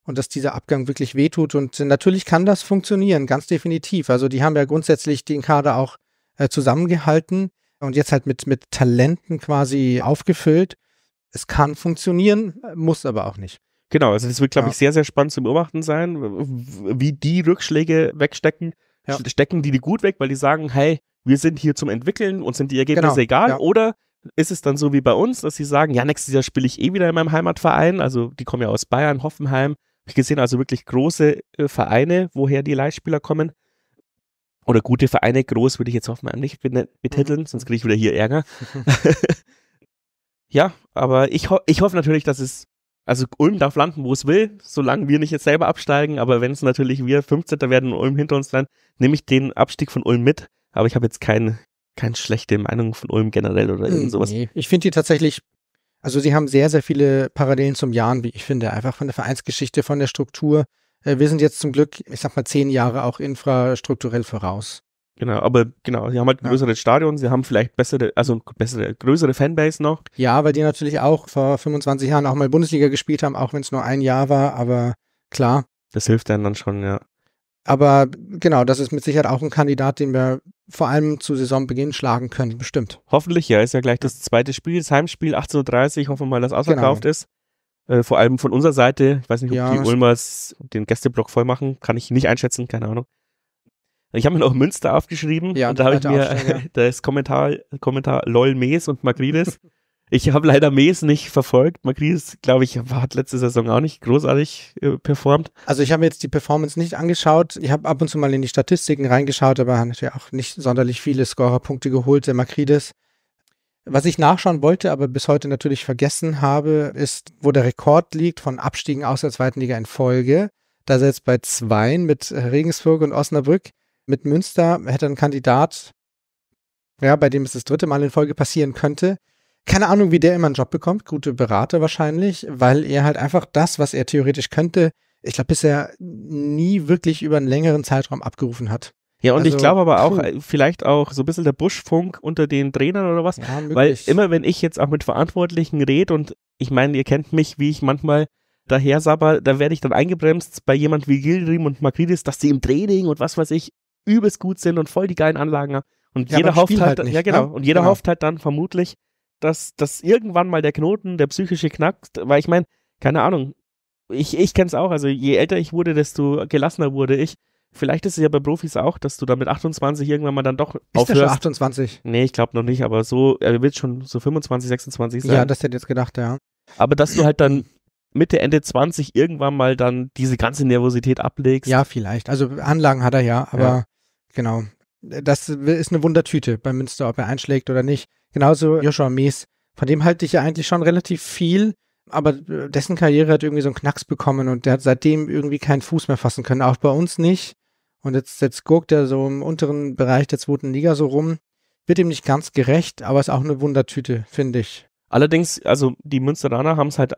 und dass dieser Abgang wirklich wehtut. Und natürlich kann das funktionieren, ganz definitiv. Also die haben ja grundsätzlich den Kader auch äh, zusammengehalten und jetzt halt mit, mit Talenten quasi aufgefüllt. Es kann funktionieren, muss aber auch nicht. Genau, also es wird, glaube ja. ich, sehr, sehr spannend zu beobachten sein, wie die Rückschläge wegstecken. Ja. Stecken die die gut weg, weil die sagen, hey, wir sind hier zum Entwickeln und sind die Ergebnisse genau. egal? Ja. Oder ist es dann so wie bei uns, dass sie sagen, ja, nächstes Jahr spiele ich eh wieder in meinem Heimatverein? Also die kommen ja aus Bayern, Hoffenheim. Hab ich gesehen, also wirklich große äh, Vereine, woher die Leihspieler kommen oder gute Vereine, groß würde ich jetzt hoffentlich nicht betiteln, mhm. sonst kriege ich wieder hier Ärger. [laughs] ja, aber ich, ho ich hoffe natürlich, dass es, also Ulm darf landen, wo es will, solange wir nicht jetzt selber absteigen, aber wenn es natürlich wir 15. werden und Ulm hinter uns landen, nehme ich den Abstieg von Ulm mit, aber ich habe jetzt keine, keine schlechte Meinung von Ulm generell oder irgend hm, sowas. Nee, ich finde die tatsächlich also sie haben sehr, sehr viele Parallelen zum Jahren, wie ich finde, einfach von der Vereinsgeschichte, von der Struktur, äh, wir sind jetzt zum Glück, ich sag mal, zehn Jahre auch infrastrukturell voraus. Genau, aber genau, sie haben halt ein ja. größeres Stadion, sie haben vielleicht bessere, also bessere, größere Fanbase noch. Ja, weil die natürlich auch vor 25 Jahren auch mal Bundesliga gespielt haben, auch wenn es nur ein Jahr war, aber klar. Das hilft dann dann schon, ja. Aber genau, das ist mit Sicherheit auch ein Kandidat, den wir vor allem zu Saisonbeginn schlagen können, bestimmt. Hoffentlich, ja, ist ja gleich das zweite Spiel, das Heimspiel 18.30 Uhr, hoffen wir mal, dass ausverkauft genau. ist. Äh, vor allem von unserer Seite. Ich weiß nicht, ob ja, die Ulmers den Gästeblock voll machen. Kann ich nicht einschätzen, keine Ahnung. Ich habe mir noch Münster aufgeschrieben ja, und da habe ich mir ja. [laughs] das Kommentar, Kommentar LOL Mees und Magrides. [laughs] ich habe leider Mees nicht verfolgt. Magrides, glaube ich, hat letzte Saison auch nicht großartig äh, performt. Also ich habe jetzt die Performance nicht angeschaut. Ich habe ab und zu mal in die Statistiken reingeschaut, aber hat ja auch nicht sonderlich viele Scorerpunkte geholt, der Magrides. Was ich nachschauen wollte, aber bis heute natürlich vergessen habe, ist, wo der Rekord liegt von Abstiegen aus der zweiten Liga in Folge. Da ist er jetzt bei Zweien mit äh, Regensburg und Osnabrück. Mit Münster hätte ein Kandidat, ja, bei dem es das dritte Mal in Folge passieren könnte. Keine Ahnung, wie der immer einen Job bekommt. Gute Berater wahrscheinlich, weil er halt einfach das, was er theoretisch könnte, ich glaube, bisher nie wirklich über einen längeren Zeitraum abgerufen hat. Ja, und also, ich glaube aber auch, pfuh. Äh, vielleicht auch so ein bisschen der Buschfunk unter den Trainern oder was. Ja, weil immer, wenn ich jetzt auch mit Verantwortlichen rede und ich meine, ihr kennt mich, wie ich manchmal daher sabber, da werde ich dann eingebremst bei jemand wie Gildrim und Makridis, dass sie im Training und was weiß ich übelst gut sind und voll die geilen Anlagen haben. Und ja, jeder hofft halt, halt nicht, ja genau, ne? und jeder genau. hofft halt dann vermutlich, dass, dass irgendwann mal der Knoten, der psychische knackt, weil ich meine, keine Ahnung, ich, ich kenne es auch, also je älter ich wurde, desto gelassener wurde ich. Vielleicht ist es ja bei Profis auch, dass du da mit 28 irgendwann mal dann doch ist aufhörst. Ist schon 28? Nee, ich glaube noch nicht, aber so, er wird schon so 25, 26 sein. Ja, das hätte ich jetzt gedacht, ja. Aber dass du halt dann Mitte, Ende 20 irgendwann mal dann diese ganze Nervosität ablegst. Ja, vielleicht. Also Anlagen hat er ja, aber ja. genau. Das ist eine Wundertüte bei Münster, ob er einschlägt oder nicht. Genauso Joshua Mees. Von dem halte ich ja eigentlich schon relativ viel, aber äh, dessen Karriere hat irgendwie so einen Knacks bekommen und der hat seitdem irgendwie keinen Fuß mehr fassen können. Auch bei uns nicht. Und jetzt, jetzt guckt er so im unteren Bereich der zweiten Liga so rum. Wird ihm nicht ganz gerecht, aber ist auch eine Wundertüte, finde ich. Allerdings, also die Münsteraner haben es halt,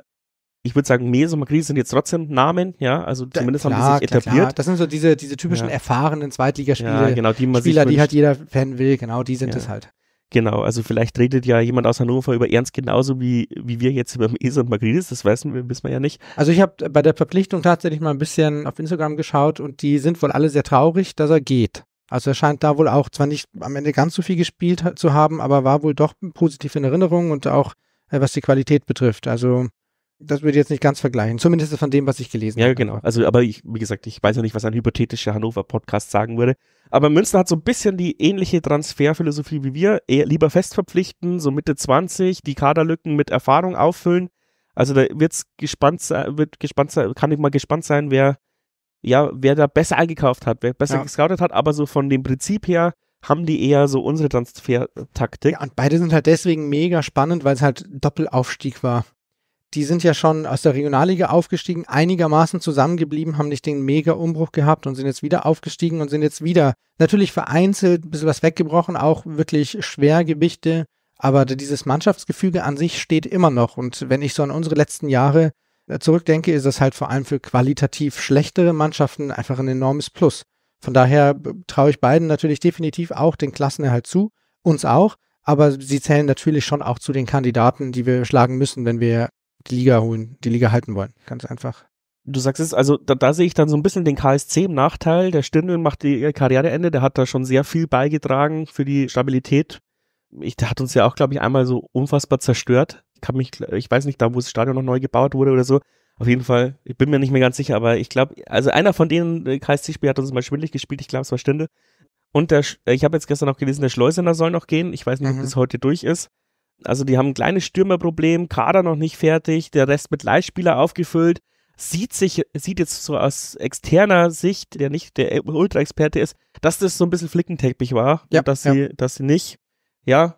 ich würde sagen, Meso, Magris sind jetzt trotzdem Namen, ja, also zumindest da, klar, haben sie sich etabliert. Klar. Das sind so diese, diese typischen ja. erfahrenen Zweitligaspieler, ja, genau, die man Spieler, die halt jeder Fan will, genau, die sind es halt. Genau, also vielleicht redet ja jemand aus Hannover über Ernst genauso wie, wie wir jetzt über Ese und Magrides, das wissen wir, wissen wir ja nicht. Also ich habe bei der Verpflichtung tatsächlich mal ein bisschen auf Instagram geschaut und die sind wohl alle sehr traurig, dass er geht. Also er scheint da wohl auch zwar nicht am Ende ganz so viel gespielt zu haben, aber war wohl doch positiv in Erinnerung und auch äh, was die Qualität betrifft. Also das würde ich jetzt nicht ganz vergleichen. Zumindest von dem, was ich gelesen habe. Ja, genau. Also, aber ich, wie gesagt, ich weiß ja nicht, was ein hypothetischer Hannover-Podcast sagen würde. Aber Münster hat so ein bisschen die ähnliche Transferphilosophie wie wir. Eher lieber fest verpflichten, so Mitte 20, die Kaderlücken mit Erfahrung auffüllen. Also da wird's gespannt wird gespannt sein, kann ich mal gespannt sein, wer, ja, wer da besser eingekauft hat, wer besser ja. gescoutet hat, aber so von dem Prinzip her haben die eher so unsere Transfertaktik. Ja, und beide sind halt deswegen mega spannend, weil es halt Doppelaufstieg war die sind ja schon aus der Regionalliga aufgestiegen, einigermaßen zusammengeblieben, haben nicht den mega Umbruch gehabt und sind jetzt wieder aufgestiegen und sind jetzt wieder natürlich vereinzelt ein bisschen was weggebrochen, auch wirklich Schwergewichte. Aber dieses Mannschaftsgefüge an sich steht immer noch. Und wenn ich so an unsere letzten Jahre äh, zurückdenke, ist das halt vor allem für qualitativ schlechtere Mannschaften einfach ein enormes Plus. Von daher äh, traue ich beiden natürlich definitiv auch den Klassenerhalt zu, uns auch aber sie zählen natürlich schon auch zu den Kandidaten, die wir schlagen müssen, wenn wir die Liga holen, die Liga halten wollen. Ganz einfach. Du sagst es, also da, da sehe ich dann so ein bisschen den KSC im Nachteil. Der Stindeln macht die Karriereende, der hat da schon sehr viel beigetragen für die Stabilität. Ich, der hat uns ja auch, glaube ich, einmal so unfassbar zerstört. Ich kann mich, ich weiß nicht, da wo das Stadion noch neu gebaut wurde oder so. Auf jeden Fall, ich bin mir nicht mehr ganz sicher, aber ich glaube, also einer von denen äh, KSC-Spiel hat uns mal schwindelig gespielt, ich glaube, es war Stinde. Und der, äh, ich habe jetzt gestern noch gelesen, der Schleusener soll noch gehen. Ich weiß nicht, mhm. ob das heute durch ist. Also die haben ein kleines Stürmerproblem, Kader noch nicht fertig, der Rest mit Leihspieler aufgefüllt. Sieht sich, sieht jetzt so aus externer Sicht, der nicht der Ultra-Experte ist, dass das so ein bisschen Flickenteppich war ja, und dass ja. sie, dass sie nicht, ja,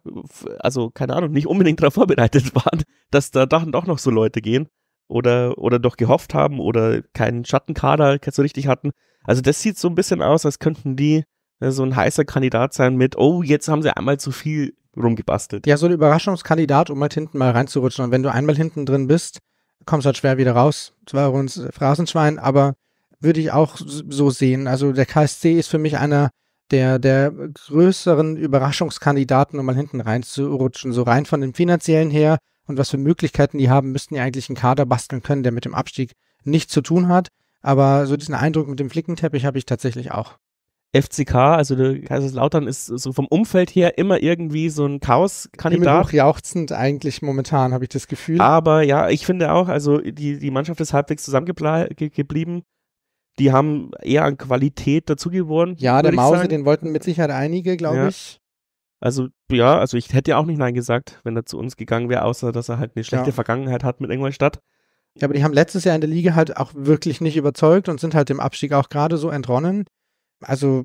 also keine Ahnung, nicht unbedingt [laughs] darauf vorbereitet waren, dass da dann doch noch so Leute gehen oder, oder doch gehofft haben oder keinen Schattenkader so richtig hatten. Also das sieht so ein bisschen aus, als könnten die äh, so ein heißer Kandidat sein mit, oh, jetzt haben sie einmal zu viel rumgebastelt. Ja, so ein Überraschungskandidat, um halt hinten mal reinzurutschen. Und wenn du einmal hinten drin bist, kommst du halt schwer wieder raus. Zwar uns Phrasenschwein, aber würde ich auch so sehen. Also der KSC ist für mich einer der, der größeren Überraschungskandidaten, um mal hinten reinzurutschen. So rein von dem finanziellen her und was für Möglichkeiten die haben, müssten die eigentlich einen Kader basteln können, der mit dem Abstieg nichts zu tun hat. Aber so diesen Eindruck mit dem Flickenteppich habe ich tatsächlich auch. FCK, also der äh, Kaiserslautern ist äh, so vom Umfeld her immer irgendwie so ein Chaos-Kandidat. jauchzend eigentlich momentan, habe ich das Gefühl. Aber ja, ich finde auch, also die, die Mannschaft ist halbwegs zusammengeblieben. Die haben eher an Qualität dazugewonnen. Ja, der Mause, den wollten mit Sicherheit einige, glaube ja. ich. Also, ja, also ich hätte ja auch nicht Nein gesagt, wenn er zu uns gegangen wäre, außer dass er halt eine schlechte ja. Vergangenheit hat mit Ingolstadt. Ja, aber die haben letztes Jahr in der Liga halt auch wirklich nicht überzeugt und sind halt dem Abstieg auch gerade so entronnen also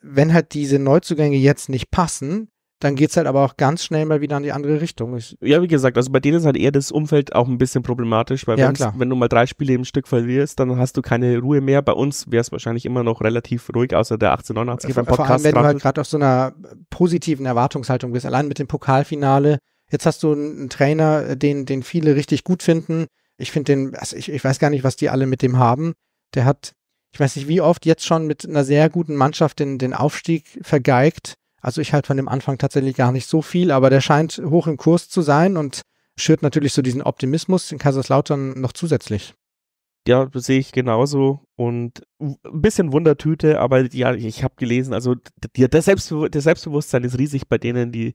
wenn halt diese Neuzugänge jetzt nicht passen, dann geht es halt aber auch ganz schnell mal wieder in die andere Richtung. Ich ja, wie gesagt, also bei denen ist halt eher das Umfeld auch ein bisschen problematisch, weil ja, wenn du mal drei Spiele im Stück verlierst, dann hast du keine Ruhe mehr. Bei uns wäre es wahrscheinlich immer noch relativ ruhig, außer der 1889 beim Podcast. Vor allem, wenn du halt gerade auf so einer positiven Erwartungshaltung bist, allein mit dem Pokalfinale. Jetzt hast du einen Trainer, äh, den, den viele richtig gut finden. Ich finde den, also ich, ich weiß gar nicht, was die alle mit dem haben. Der hat ich weiß nicht wie oft, jetzt schon mit einer sehr guten Mannschaft den, den Aufstieg vergeigt. Also ich halte von dem Anfang tatsächlich gar nicht so viel, aber der scheint hoch im Kurs zu sein und schürt natürlich so diesen Optimismus in Kaiserslautern noch zusätzlich. Ja, sehe ich genauso. Und ein bisschen Wundertüte, aber ja, ich habe gelesen, also die, das, Selbstbe Selbstbewusstsein ist riesig bei denen, die,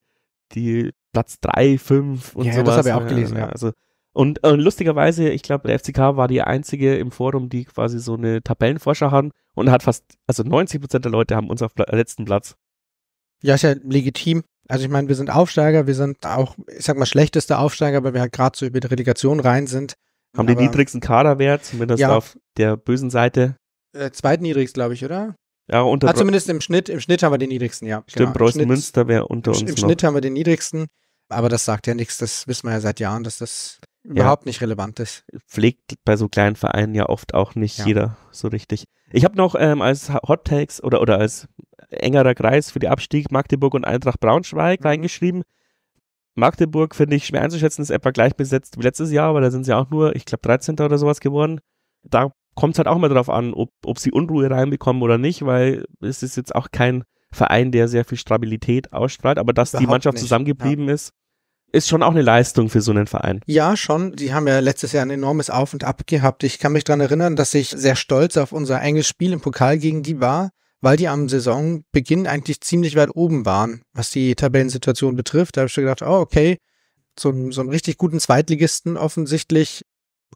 die Platz 3, 5 und ja, sowas. Ja, das habe ich auch ne, gelesen, also, ja. Also und äh, lustigerweise, ich glaube, der FCK war die einzige im Forum, die quasi so eine Tabellenforscher haben und hat fast, also 90 Prozent der Leute haben uns auf äh, letzten Platz. Ja, ist ja legitim. Also ich meine, wir sind Aufsteiger, wir sind auch, ich sag mal, schlechteste Aufsteiger, weil wir halt gerade so über die Relegation rein sind. Haben den niedrigsten Kaderwert, zumindest ja, auf der bösen Seite. Äh, zweitniedrigst, glaube ich, oder? Ja, unter. Ah, zumindest im Schnitt, im Schnitt haben wir den niedrigsten, ja. Stimmt, genau. Preußen Münster wäre unter im uns. Im noch. Schnitt haben wir den niedrigsten, aber das sagt ja nichts, das wissen wir ja seit Jahren, dass das überhaupt nicht relevant ist. Pflegt bei so kleinen Vereinen ja oft auch nicht ja. jeder so richtig. Ich habe noch ähm, als Hot Takes oder, oder als engerer Kreis für die Abstieg Magdeburg und Eintracht Braunschweig mhm. reingeschrieben. Magdeburg finde ich schwer einzuschätzen, ist etwa gleich besetzt wie letztes Jahr, weil da sind sie auch nur, ich glaube, 13. oder sowas geworden. Da kommt es halt auch mal drauf an, ob, ob sie Unruhe reinbekommen oder nicht, weil es ist jetzt auch kein Verein, der sehr viel Stabilität ausstrahlt, aber dass Überhaupt die Mannschaft nicht. zusammengeblieben ja. ist, ist schon auch eine Leistung für so einen Verein. Ja, schon. Die haben ja letztes Jahr ein enormes Auf und Ab gehabt. Ich kann mich daran erinnern, dass ich sehr stolz auf unser enges Spiel im Pokal gegen die war, weil die am Saisonbeginn eigentlich ziemlich weit oben waren, was die Tabellensituation betrifft. Da habe ich schon gedacht, oh, okay, so, so einen richtig guten Zweitligisten offensichtlich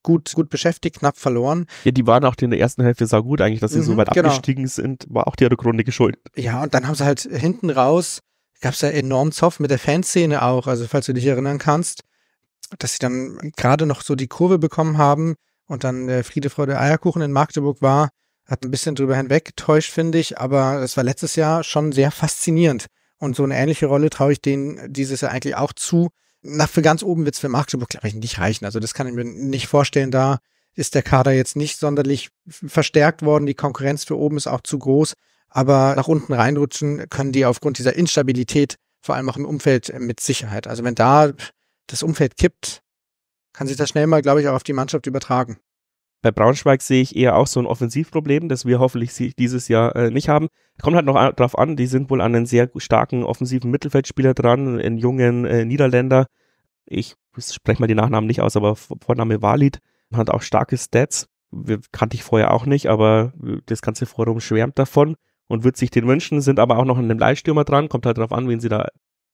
gut, gut beschäftigt, knapp verloren. Ja, die waren auch in der ersten Hälfte sau gut eigentlich, dass sie mhm, so weit genau. abgestiegen sind, war auch die Rückrunde geschuldet. Ja, und dann haben sie halt hinten raus gab es ja enormen Zoff mit der Fanszene auch, also falls du dich erinnern kannst, dass sie dann gerade noch so die Kurve bekommen haben und dann der Friede, Freude, Eierkuchen in Magdeburg war, hat ein bisschen drüber hinweg getäuscht, finde ich, aber es war letztes Jahr schon sehr faszinierend. Und so eine ähnliche Rolle traue ich denen dieses Jahr eigentlich auch zu. Nach für ganz oben wird es für Magdeburg, glaube ich, nicht reichen. Also das kann ich mir nicht vorstellen. Da ist der Kader jetzt nicht sonderlich verstärkt worden. Die Konkurrenz für oben ist auch zu groß aber nach unten reinrutschen können die aufgrund dieser Instabilität, vor allem auch im Umfeld, äh, mit Sicherheit. Also wenn da das Umfeld kippt, kann sich das schnell mal, glaube ich, auch auf die Mannschaft übertragen. Bei Braunschweig sehe ich eher auch so ein Offensivproblem, das wir hoffentlich dieses Jahr äh, nicht haben. Kommt halt noch drauf an, die sind wohl an einen sehr starken offensiven Mittelfeldspieler dran, einen jungen äh, Niederländer. Ich spreche mal die Nachnamen nicht aus, aber Vorname Walid hat auch starke Stats. Kannte ich vorher auch nicht, aber das ganze Forum schwärmt davon und wird sich den wünschen, sind aber auch noch an dem Leihstürmer dran, kommt halt darauf an, wen sie da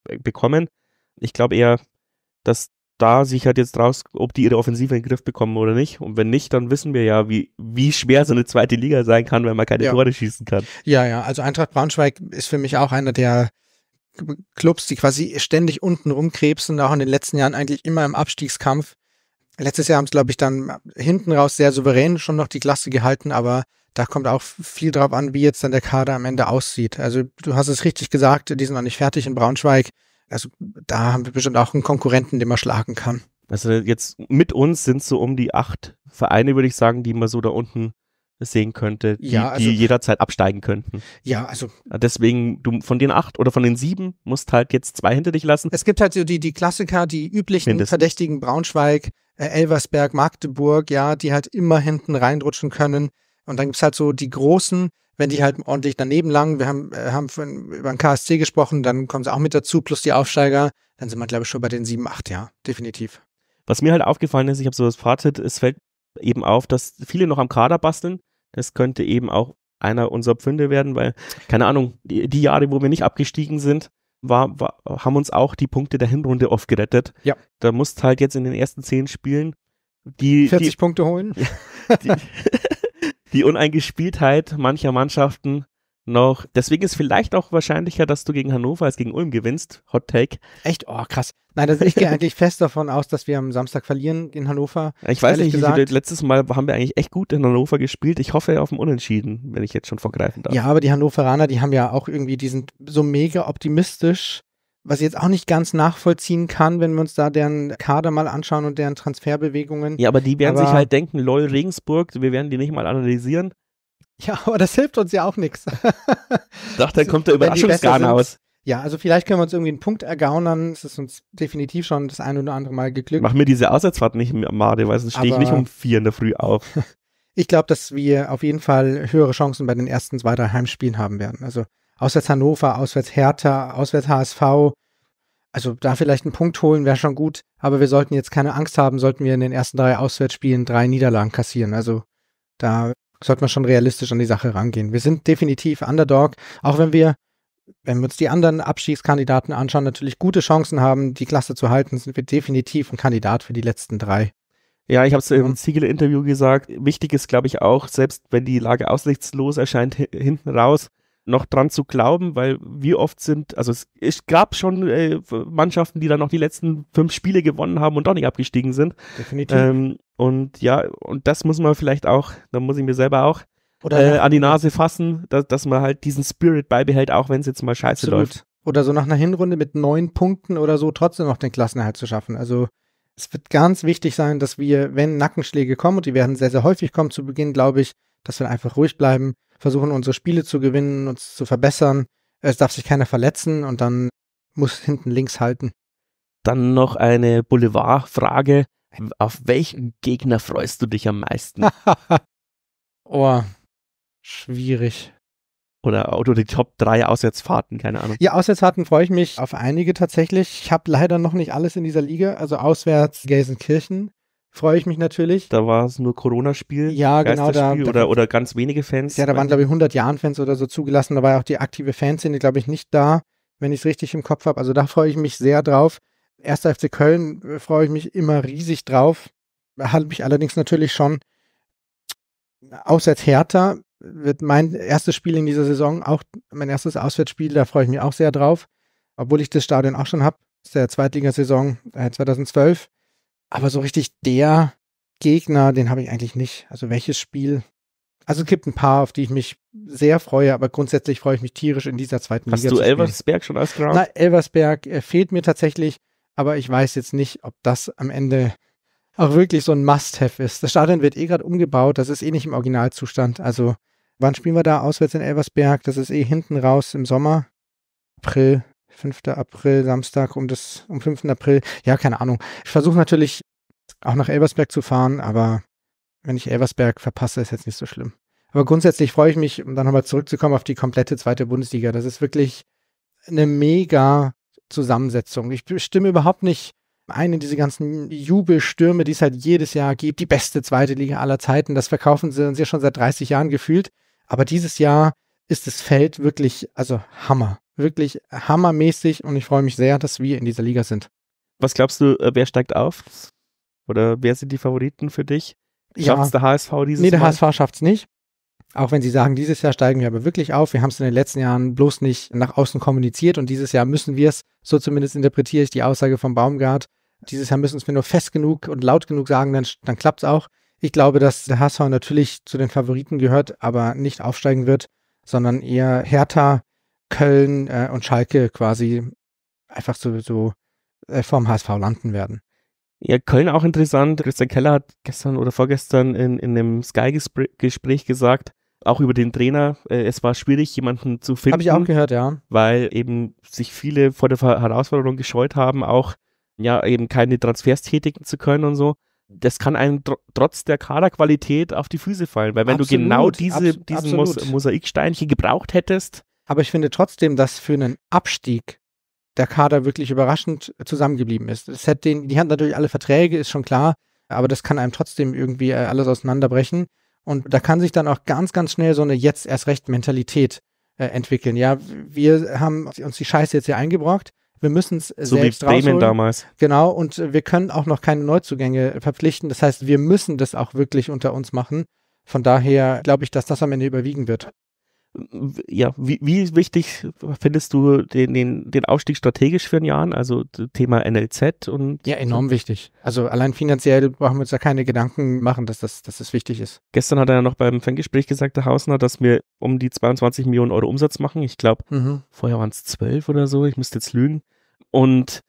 äh, bekommen. Ich glaube eher, dass da sich halt jetzt draus, ob die ihre Offensive in den Griff bekommen oder nicht. Und wenn nicht, dann wissen wir ja, wie, wie schwer so eine zweite Liga sein kann, wenn man keine ja. Tore schießen kann. Ja, ja. Also Eintracht Braunschweig ist für mich auch einer der Clubs, die quasi ständig unten rumkrebsen, auch in den letzten Jahren eigentlich immer im Abstiegskampf Letztes Jahr haben es, glaube ich, dann hinten raus sehr souverän schon noch die Klasse gehalten, aber da kommt auch viel drauf an, wie jetzt dann der Kader am Ende aussieht. Also du hast es richtig gesagt, die sind noch nicht fertig in Braunschweig. Also da haben wir bestimmt auch einen Konkurrenten, den man schlagen kann. Also jetzt mit uns sind so um die acht Vereine, würde ich sagen, die man so da unten sehen könnte, die, ja, also, die jederzeit absteigen könnten. Ja, also. Deswegen, du von den acht oder von den sieben musst halt jetzt zwei hinter dich lassen. Es gibt halt so die, die Klassiker, die üblichen Mindest. verdächtigen Braunschweig, äh, Elversberg, Magdeburg, ja, die halt immer hinten reinrutschen können. Und dann gibt es halt so die großen, wenn die halt ordentlich daneben langen. Wir haben, äh, haben von, über den KSC gesprochen, dann kommen sie auch mit dazu, plus die Aufsteiger. Dann sind wir, glaube ich, schon bei den 7, 8, ja, definitiv. Was mir halt aufgefallen ist, ich habe so das Fazit, es fällt eben auf, dass viele noch am Kader basteln. Das könnte eben auch einer unserer Pfünde werden, weil, keine Ahnung, die, die Jahre, wo wir nicht abgestiegen sind, war, war, haben uns auch die Punkte der Hinrunde oft gerettet. Ja. Da musst halt jetzt in den ersten zehn Spielen die 40 die, Punkte holen. Die, [laughs] die, die Uneingespieltheit mancher Mannschaften noch. Deswegen ist vielleicht auch wahrscheinlicher, dass du gegen Hannover als gegen Ulm gewinnst. Hot Take. Echt? Oh, krass. Nein, also ich gehe eigentlich fest davon aus, dass wir am Samstag verlieren in Hannover. Ich weiß nicht, ich, letztes Mal haben wir eigentlich echt gut in Hannover gespielt. Ich hoffe auf ein Unentschieden, wenn ich jetzt schon vorgreifen darf. Ja, aber die Hannoveraner, die haben ja auch irgendwie, die sind so mega optimistisch. Was ich jetzt auch nicht ganz nachvollziehen kann, wenn wir uns da deren Kader mal anschauen und deren Transferbewegungen. Ja, aber die werden aber sich halt denken, lol, Regensburg, wir werden die nicht mal analysieren. Ja, aber das hilft uns ja auch nichts. Doch, dann also, kommt der Überraschungsgarn aus. Ja, also vielleicht können wir uns irgendwie einen Punkt ergaunern. Es ist uns definitiv schon das ein oder andere Mal geglückt. Mach mir diese Auswärtsfahrt nicht mehr Made, weil sonst stehe ich nicht um vier in der Früh auf. [laughs] ich glaube, dass wir auf jeden Fall höhere Chancen bei den ersten zwei, drei Heimspielen haben werden. Also auswärts Hannover, auswärts Hertha, auswärts HSV. Also da vielleicht einen Punkt holen wäre schon gut, aber wir sollten jetzt keine Angst haben, sollten wir in den ersten drei Auswärtsspielen drei Niederlagen kassieren. Also da sollte man schon realistisch an die Sache rangehen. Wir sind definitiv Underdog, auch wenn wir, wenn wir uns die anderen Abstiegskandidaten anschauen, natürlich gute Chancen haben, die Klasse zu halten, sind wir definitiv ein Kandidat für die letzten drei. Ja, ich habe es im Ziegel-Interview gesagt. Wichtig ist, glaube ich, auch, selbst wenn die Lage aussichtslos erscheint, hinten raus, noch dran zu glauben, weil wie oft sind, also es, es gab schon äh, Mannschaften, die dann noch die letzten fünf Spiele gewonnen haben und doch nicht abgestiegen sind. Definitiv. Ähm, und ja, und das muss man vielleicht auch, da muss ich mir selber auch Oder, äh, an die Nase fassen, dass, dass man halt diesen Spirit beibehält, auch wenn es jetzt mal scheiße absolut. läuft. Oder so nach einer Hinrunde mit neun Punkten oder so trotzdem noch den Klassenerhalt zu schaffen. Also es wird ganz wichtig sein, dass wir, wenn Nackenschläge kommen, und die werden sehr, sehr häufig kommen zu Beginn, glaube ich, dass wir einfach ruhig bleiben, versuchen, unsere Spiele zu gewinnen, uns zu verbessern. Es darf sich keiner verletzen und dann muss hinten links halten. Dann noch eine Boulevardfrage. Auf welchen Gegner freust du dich am meisten? [laughs] oh, schwierig. Oder, oder die Top 3 Auswärtsfahrten, keine Ahnung. Ja, Auswärtsfahrten freue ich mich auf einige tatsächlich. Ich habe leider noch nicht alles in dieser Liga. Also auswärts Gelsenkirchen freue ich mich natürlich. Da war es nur Corona-Spiel. Ja, genau. Da, da, oder, ganz wenige Fans. Ja, da waren, glaube ich, 100 Jahren-Fans oder so zugelassen. Da war ja auch die aktive Fanszene, glaube ich, nicht da, wenn ich es richtig im Kopf habe. Also da freue ich mich sehr drauf. Erster FC Köln äh, freue ich mich immer riesig drauf. Habe mich allerdings natürlich schon, auswärts härter. wird mein erstes Spiel in dieser Saison, auch mein erstes Auswärtsspiel, da freue ich mich auch sehr drauf. Obwohl ich das Stadion auch schon habe, ist der Zweitligasaison 2012 äh, aber so richtig der Gegner, den habe ich eigentlich nicht. Also welches Spiel? Also es gibt ein paar, auf die ich mich sehr freue, aber grundsätzlich freue ich mich tierisch in dieser zweiten Hast Liga. Hast du Elversberg schon ausgeraubt? Na, Elversberg äh, fehlt mir tatsächlich, aber ich weiß jetzt nicht, ob das am Ende auch wirklich so ein Must-Have ist. Das Stadion wird eh gerade umgebaut, das ist eh nicht im Originalzustand. Also wann spielen wir da auswärts in Elversberg? Das ist eh hinten raus im Sommer. April, 5. April, Samstag um das, um 5. April. Ja, keine Ahnung. Ich versuche natürlich auch nach Elbersberg zu fahren, aber wenn ich Elbersberg verpasse, ist jetzt nicht so schlimm. Aber grundsätzlich freue ich mich, um dann nochmal zurückzukommen auf die komplette zweite Bundesliga. Das ist wirklich eine mega Zusammensetzung. Ich stimme überhaupt nicht ein in diese ganzen Jubelstürme, die es halt jedes Jahr gibt. Die beste zweite Liga aller Zeiten. Das verkaufen sie uns ja schon seit 30 Jahren gefühlt. Aber dieses Jahr ist das Feld wirklich, also Hammer. Wirklich hammermäßig und ich freue mich sehr, dass wir in dieser Liga sind. Was glaubst du, äh, wer steigt auf? Oder wer sind die Favoriten für dich? Schafft es ja. der HSV dieses Jahr? Nee, der Mal? HSV schafft es nicht. Auch wenn sie sagen, dieses Jahr steigen wir aber wirklich auf. Wir haben es in den letzten Jahren bloß nicht nach außen kommuniziert und dieses Jahr müssen wir es, so zumindest interpretiere ich die Aussage von Baumgart, dieses Jahr müssen wir es nur fest genug und laut genug sagen, dann, dann klappt es auch. Ich glaube, dass der HSV natürlich zu den Favoriten gehört, aber nicht aufsteigen wird sondern eher Hertha, Köln äh, und Schalke quasi einfach so, so äh, vom HSV landen werden. Ja, Köln auch interessant. Christian Keller hat gestern oder vorgestern in, in einem Sky-Gespräch gesagt, auch über den Trainer, äh, es war schwierig, jemanden zu finden. Habe ich auch gehört, ja. Weil eben sich viele vor der Herausforderung gescheut haben, auch ja eben keine Transfers tätigen zu können und so das kann einem tr trotz der Kaderqualität auf die Füße fallen, weil wenn absolut, du genau diese, diesen Mos Mosaiksteinchen gebraucht hättest. Aber ich finde trotzdem, dass für einen Abstieg der Kader wirklich überraschend zusammengeblieben ist. Das hat den, die hatten natürlich alle Verträge, ist schon klar, aber das kann einem trotzdem irgendwie äh, alles auseinanderbrechen. Und da kann sich dann auch ganz, ganz schnell so eine jetzt erst recht Mentalität äh, entwickeln. Ja, wir haben uns die Scheiße jetzt hier eingebrockt wir müssen es so selbst wie rausholen. damals. Genau, und wir können auch noch keine Neuzugänge verpflichten. Das heißt, wir müssen das auch wirklich unter uns machen. Von daher glaube ich, dass das am Ende überwiegen wird ja, wie, wie wichtig findest du den, den, den Aufstieg strategisch für ein Jahr? Also Thema NLZ und. Ja, enorm wichtig. Also allein finanziell brauchen wir uns da keine Gedanken machen, dass das, dass das wichtig ist. Gestern hat er ja noch beim Fanggespräch gesagt, der Hausner, dass wir um die 22 Millionen Euro Umsatz machen. Ich glaube, mhm. vorher waren es 12 oder so. Ich müsste jetzt lügen. Und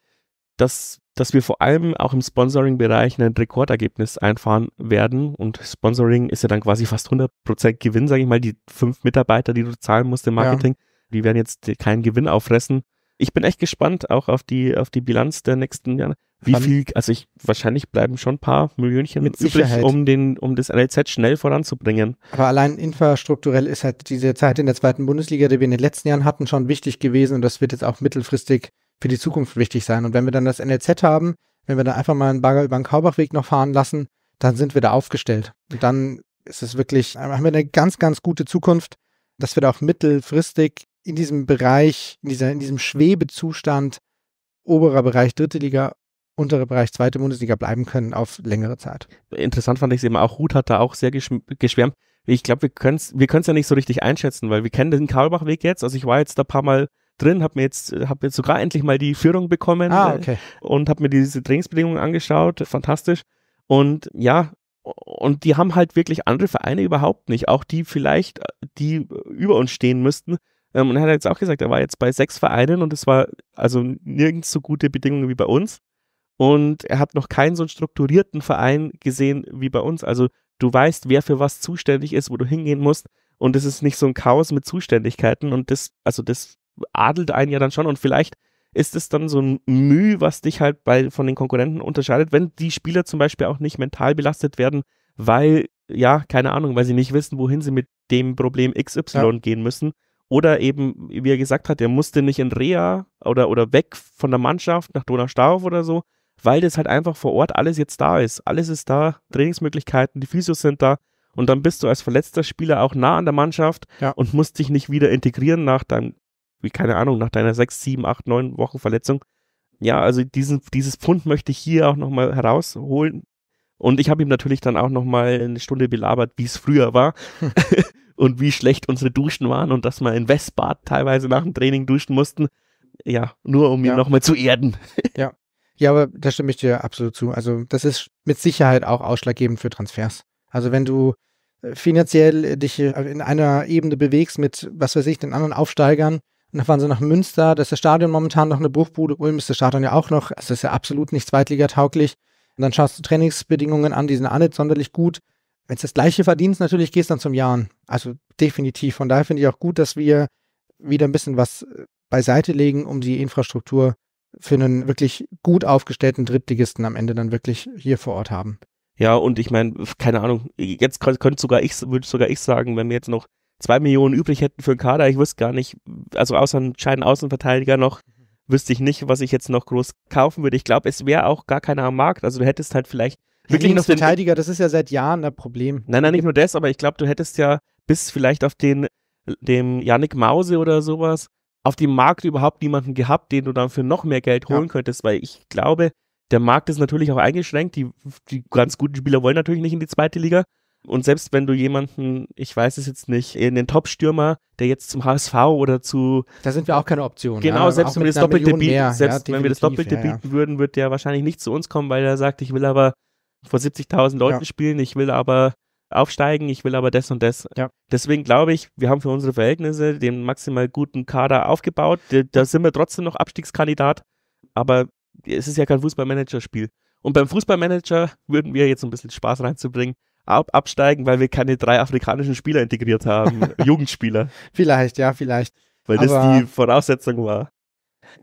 das dass wir vor allem auch im Sponsoring-Bereich ein Rekordergebnis einfahren werden. Und Sponsoring ist ja dann quasi fast 100% Gewinn, sage ich mal. Die fünf Mitarbeiter, die du zahlen musst im Marketing, ja. die werden jetzt keinen Gewinn auffressen. Ich bin echt gespannt auch auf die, auf die Bilanz der nächsten Jahre. Wie Fand viel, also ich, wahrscheinlich bleiben schon ein paar Millionchen mit Sicherheit. übrig, um, den, um das NLZ schnell voranzubringen. Aber allein infrastrukturell ist halt diese Zeit in der zweiten Bundesliga, die wir in den letzten Jahren hatten, schon wichtig gewesen und das wird jetzt auch mittelfristig für die Zukunft wichtig sein. Und wenn wir dann das NLZ haben, wenn wir dann einfach mal einen Bagger über den Kaubachweg noch fahren lassen, dann sind wir da aufgestellt. Und dann ist es wirklich, äh, haben wir eine ganz, ganz gute Zukunft, dass wir da auch mittelfristig in diesem Bereich, in, dieser, in diesem Schwebezustand, oberer Bereich dritte Liga, untere Bereich zweite Bundesliga bleiben können auf längere Zeit. Interessant fand ich es eben auch, Ruth hat da auch sehr gesch geschwärmt. Ich glaube, wir können es wir können's ja nicht so richtig einschätzen, weil wir kennen den Karlbach-Weg jetzt. Also ich war jetzt da ein paar Mal drin, habe mir jetzt, hab jetzt sogar endlich mal die Führung bekommen ah, äh, okay. und habe mir diese Trainingsbedingungen angeschaut. Fantastisch. Und ja, und die haben halt wirklich andere Vereine überhaupt nicht, auch die vielleicht, die über uns stehen müssten. Ähm, und er hat jetzt auch gesagt, er war jetzt bei sechs Vereinen und es war also nirgends so gute Bedingungen wie bei uns. Und er hat noch keinen so strukturierten Verein gesehen wie bei uns. Also du weißt, wer für was zuständig ist, wo du hingehen musst. Und es ist nicht so ein Chaos mit Zuständigkeiten. Und das, also das adelt einen ja dann schon. Und vielleicht ist es dann so ein Mühe, was dich halt bei, von den Konkurrenten unterscheidet, wenn die Spieler zum Beispiel auch nicht mental belastet werden, weil, ja, keine Ahnung, weil sie nicht wissen, wohin sie mit dem Problem XY ja. gehen müssen. Oder eben, wie er gesagt hat, er musste nicht in Rea oder, oder weg von der Mannschaft nach Donaustauf oder so, weil das halt einfach vor Ort alles jetzt da ist. Alles ist da, Trainingsmöglichkeiten, die Physios sind da. Und dann bist du als verletzter Spieler auch nah an der Mannschaft ja. und musst dich nicht wieder integrieren nach deinem, wie keine Ahnung, nach deiner sechs, sieben, acht, neun Wochen Verletzung. Ja, also diesen, dieses Pfund möchte ich hier auch nochmal herausholen. Und ich habe ihm natürlich dann auch nochmal eine Stunde belabert, wie es früher war [laughs] [laughs] und wie schlecht unsere Duschen waren und dass wir in Westbad teilweise nach dem Training duschen mussten. Ja, nur um ihn ja. nochmal zu erden. ja, ja, aber da stimme ich dir absolut zu. Also das ist mit Sicherheit auch ausschlaggebend für Transfers. Also wenn du äh, finanziell äh, dich äh, in einer Ebene bewegst mit, was weiß ich, den anderen Aufsteigern, und dann fahren sie nach Münster, das ist das Stadion momentan noch eine Bruchbude, Ulm ist das Stadion ja auch noch, das ist ja absolut nicht zweitligatauglich. Und dann schaust du Trainingsbedingungen an, die sind alle nicht sonderlich gut. Wenn es das gleiche verdienst, natürlich gehst du dann zum Jahren. Also definitiv. Von daher finde ich auch gut, dass wir wieder ein bisschen was beiseite legen, um die Infrastruktur für einen wirklich gut aufgestellten Drittligisten am Ende dann wirklich hier vor Ort haben. Ja, und ich meine, keine Ahnung, jetzt könnte sogar ich, würde sogar ich sagen, wenn wir jetzt noch zwei Millionen übrig hätten für einen Kader, ich wüsste gar nicht, also außer einen scheinen Außenverteidiger noch, wüsste ich nicht, was ich jetzt noch groß kaufen würde. Ich glaube, es wäre auch gar keiner am Markt. Also du hättest halt vielleicht wirklich noch den Verteidiger, das ist ja seit Jahren ein Problem. Nein, nein, nicht nur das, aber ich glaube, du hättest ja bis vielleicht auf den dem Yannick Mause oder sowas auf dem Markt überhaupt niemanden gehabt, den du dann für noch mehr Geld holen ja. könntest, weil ich glaube, der Markt ist natürlich auch eingeschränkt. Die, die ganz guten Spieler wollen natürlich nicht in die zweite Liga. Und selbst wenn du jemanden, ich weiß es jetzt nicht, in den Top-Stürmer, der jetzt zum HSV oder zu. Da sind wir auch keine Option. Genau, ja, selbst wenn wir das Doppelte bieten, mehr, selbst ja, wenn wir das Doppelte ja, bieten würden, wird der wahrscheinlich nicht zu uns kommen, weil er sagt, ich will aber vor 70.000 Leuten spielen, ich will aber aufsteigen, ich will aber das und das. Ja. Deswegen glaube ich, wir haben für unsere Verhältnisse den maximal guten Kader aufgebaut. Da, da sind wir trotzdem noch Abstiegskandidat, aber es ist ja kein Fußballmanager-Spiel. Und beim Fußballmanager würden wir jetzt ein bisschen Spaß reinzubringen, ab absteigen, weil wir keine drei afrikanischen Spieler integriert haben, [laughs] Jugendspieler. Vielleicht, ja, vielleicht. Weil aber das die Voraussetzung war.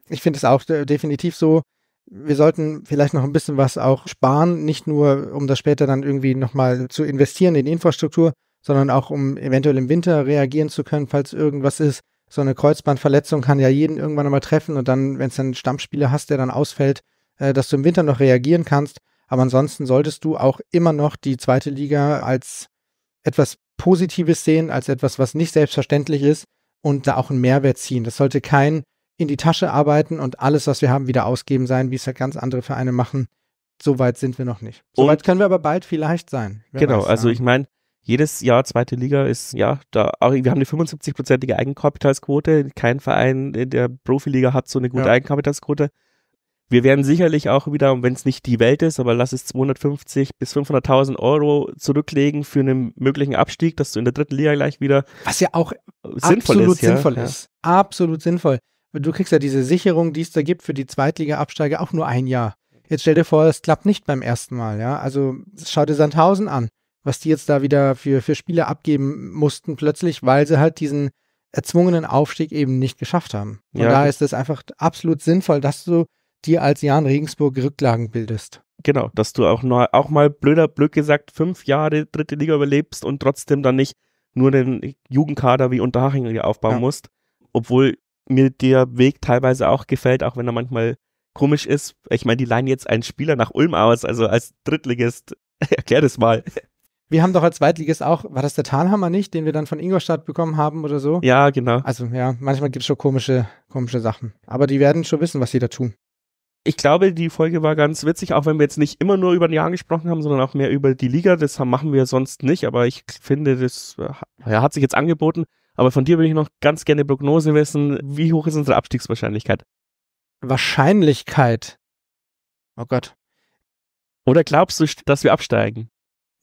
Ich finde es auch äh, definitiv so, wir sollten vielleicht noch ein bisschen was auch sparen, nicht nur, um das später dann irgendwie nochmal zu investieren in Infrastruktur, sondern auch, um eventuell im Winter reagieren zu können, falls irgendwas ist. So eine Kreuzbandverletzung kann ja jeden irgendwann einmal treffen und dann, wenn es dann einen Stammspieler hast, der dann ausfällt, äh, dass du im Winter noch reagieren kannst. Aber ansonsten solltest du auch immer noch die zweite Liga als etwas Positives sehen, als etwas, was nicht selbstverständlich ist und da auch einen Mehrwert ziehen. Das sollte kein in die Tasche arbeiten und alles, was wir haben, wieder ausgeben sein, wie es halt ganz andere Vereine machen. So weit sind wir noch nicht. So weit können wir aber bald vielleicht sein. Wer genau, weiß, also ja. ich meine, jedes Jahr zweite Liga ist, ja, da wir haben eine 75-prozentige Eigenkapitalsquote. Kein Verein in der Profiliga hat so eine gute ja. Eigenkapitalsquote. Wir werden sicherlich auch wieder, wenn es nicht die Welt ist, aber lass es 250 bis 500.000 Euro zurücklegen für einen möglichen Abstieg, dass du in der dritten Liga gleich wieder. Was ja auch sinnvoll absolut ist, sinnvoll ja. ist. Absolut sinnvoll du kriegst ja diese Sicherung, die es da gibt für die Zweitliga-Absteiger, auch nur ein Jahr. Jetzt stell dir vor, es klappt nicht beim ersten Mal, ja. Also schau dir Sandhausen an, was die jetzt da wieder für, für Spiele abgeben mussten, plötzlich, weil sie halt diesen erzwungenen Aufstieg eben nicht geschafft haben. Und ja. da ist es einfach absolut sinnvoll, dass du dir als Jan Regensburg Rücklagen bildest. Genau, dass du auch, noch, auch mal blöder, blöd gesagt, fünf Jahre dritte Liga überlebst und trotzdem dann nicht nur den Jugendkader wie Unterhaching aufbauen ja. musst obwohl mir der Weg teilweise auch gefällt, auch wenn er manchmal komisch ist. Ich meine, die leihen jetzt einen Spieler nach Ulm aus, also als Drittligist. [laughs] Erklär das mal. Wir haben doch als Zweitligist auch, war das der Tarnhammer nicht, den wir dann von Ingolstadt bekommen haben oder so? Ja, genau. Also ja, manchmal gibt es schon komische, komische Sachen. Aber die werden schon wissen, was sie da tun. Ich glaube, die Folge war ganz witzig, auch wenn wir jetzt nicht immer nur über den Jahr gesprochen haben, sondern auch mehr über die Liga. Das machen wir sonst nicht, aber ich finde, das äh, ja, hat sich jetzt angeboten. Aber von dir würde ich noch ganz gerne Prognose wissen. Wie hoch ist unsere Abstiegswahrscheinlichkeit? Wahrscheinlichkeit. Oh Gott. Oder glaubst du, dass wir absteigen?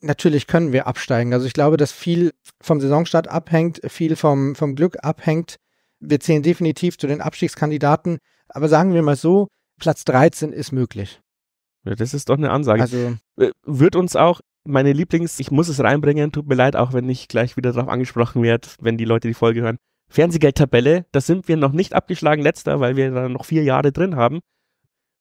Natürlich können wir absteigen. Also ich glaube, dass viel vom Saisonstart abhängt, viel vom, vom Glück abhängt. Wir zählen definitiv zu den Abstiegskandidaten. Aber sagen wir mal so, Platz 13 ist möglich. Ja, das ist doch eine Ansage. Also, äh, Wird uns auch meine Lieblings, ich muss es reinbringen, tut mir leid, auch wenn ich gleich wieder darauf angesprochen werde, wenn die Leute die Folge hören. Fernsehgeldtabelle, da sind wir noch nicht abgeschlagen, letzter, weil wir da noch vier Jahre drin haben.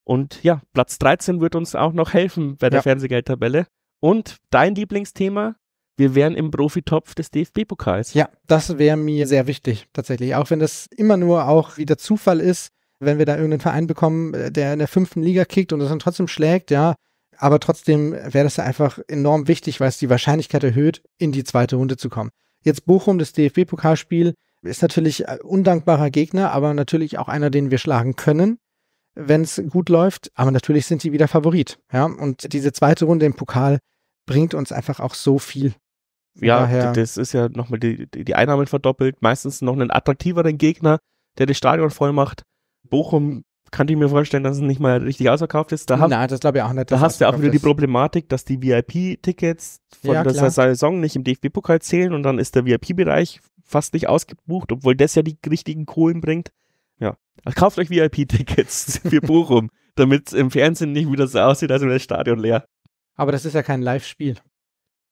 Und ja, Platz 13 wird uns auch noch helfen bei der ja. Fernsehgeldtabelle. Und dein Lieblingsthema, wir wären im Profitopf des DFB-Pokals. Ja, das wäre mir sehr wichtig, tatsächlich. Auch wenn das immer nur auch wieder Zufall ist, wenn wir da irgendeinen Verein bekommen, äh, der in der fünften Liga kickt und das dann trotzdem schlägt, ja, aber trotzdem wäre das ja einfach enorm wichtig, weil es die Wahrscheinlichkeit erhöht, in die zweite Runde zu kommen. Jetzt Bochum, das DFB-Pokalspiel, ist natürlich äh, undankbarer Gegner, aber natürlich auch einer, den wir schlagen können, wenn es gut läuft. Aber natürlich sind die wieder Favorit. Ja? Und diese zweite Runde im Pokal bringt uns einfach auch so viel. Ja, Daher das ist ja nochmal die, die Einnahmen verdoppelt. Meistens noch einen attraktiveren Gegner, der das Stadion voll macht. Bochum kann ich mir vorstellen, dass es nicht mal richtig ausverkauft ist. Da Nein, das glaube ich auch nicht. Da hast du auch wieder die Problematik, dass die VIP-Tickets von ja, der klar. Saison nicht im DFB-Pokal zählen und dann ist der VIP-Bereich fast nicht ausgebucht, obwohl das ja die richtigen Kohlen bringt. Ja, also kauft euch VIP-Tickets [laughs] für Bochum, damit es im Fernsehen nicht wieder so aussieht, als wäre das Stadion leer. Aber das ist ja kein Live-Spiel.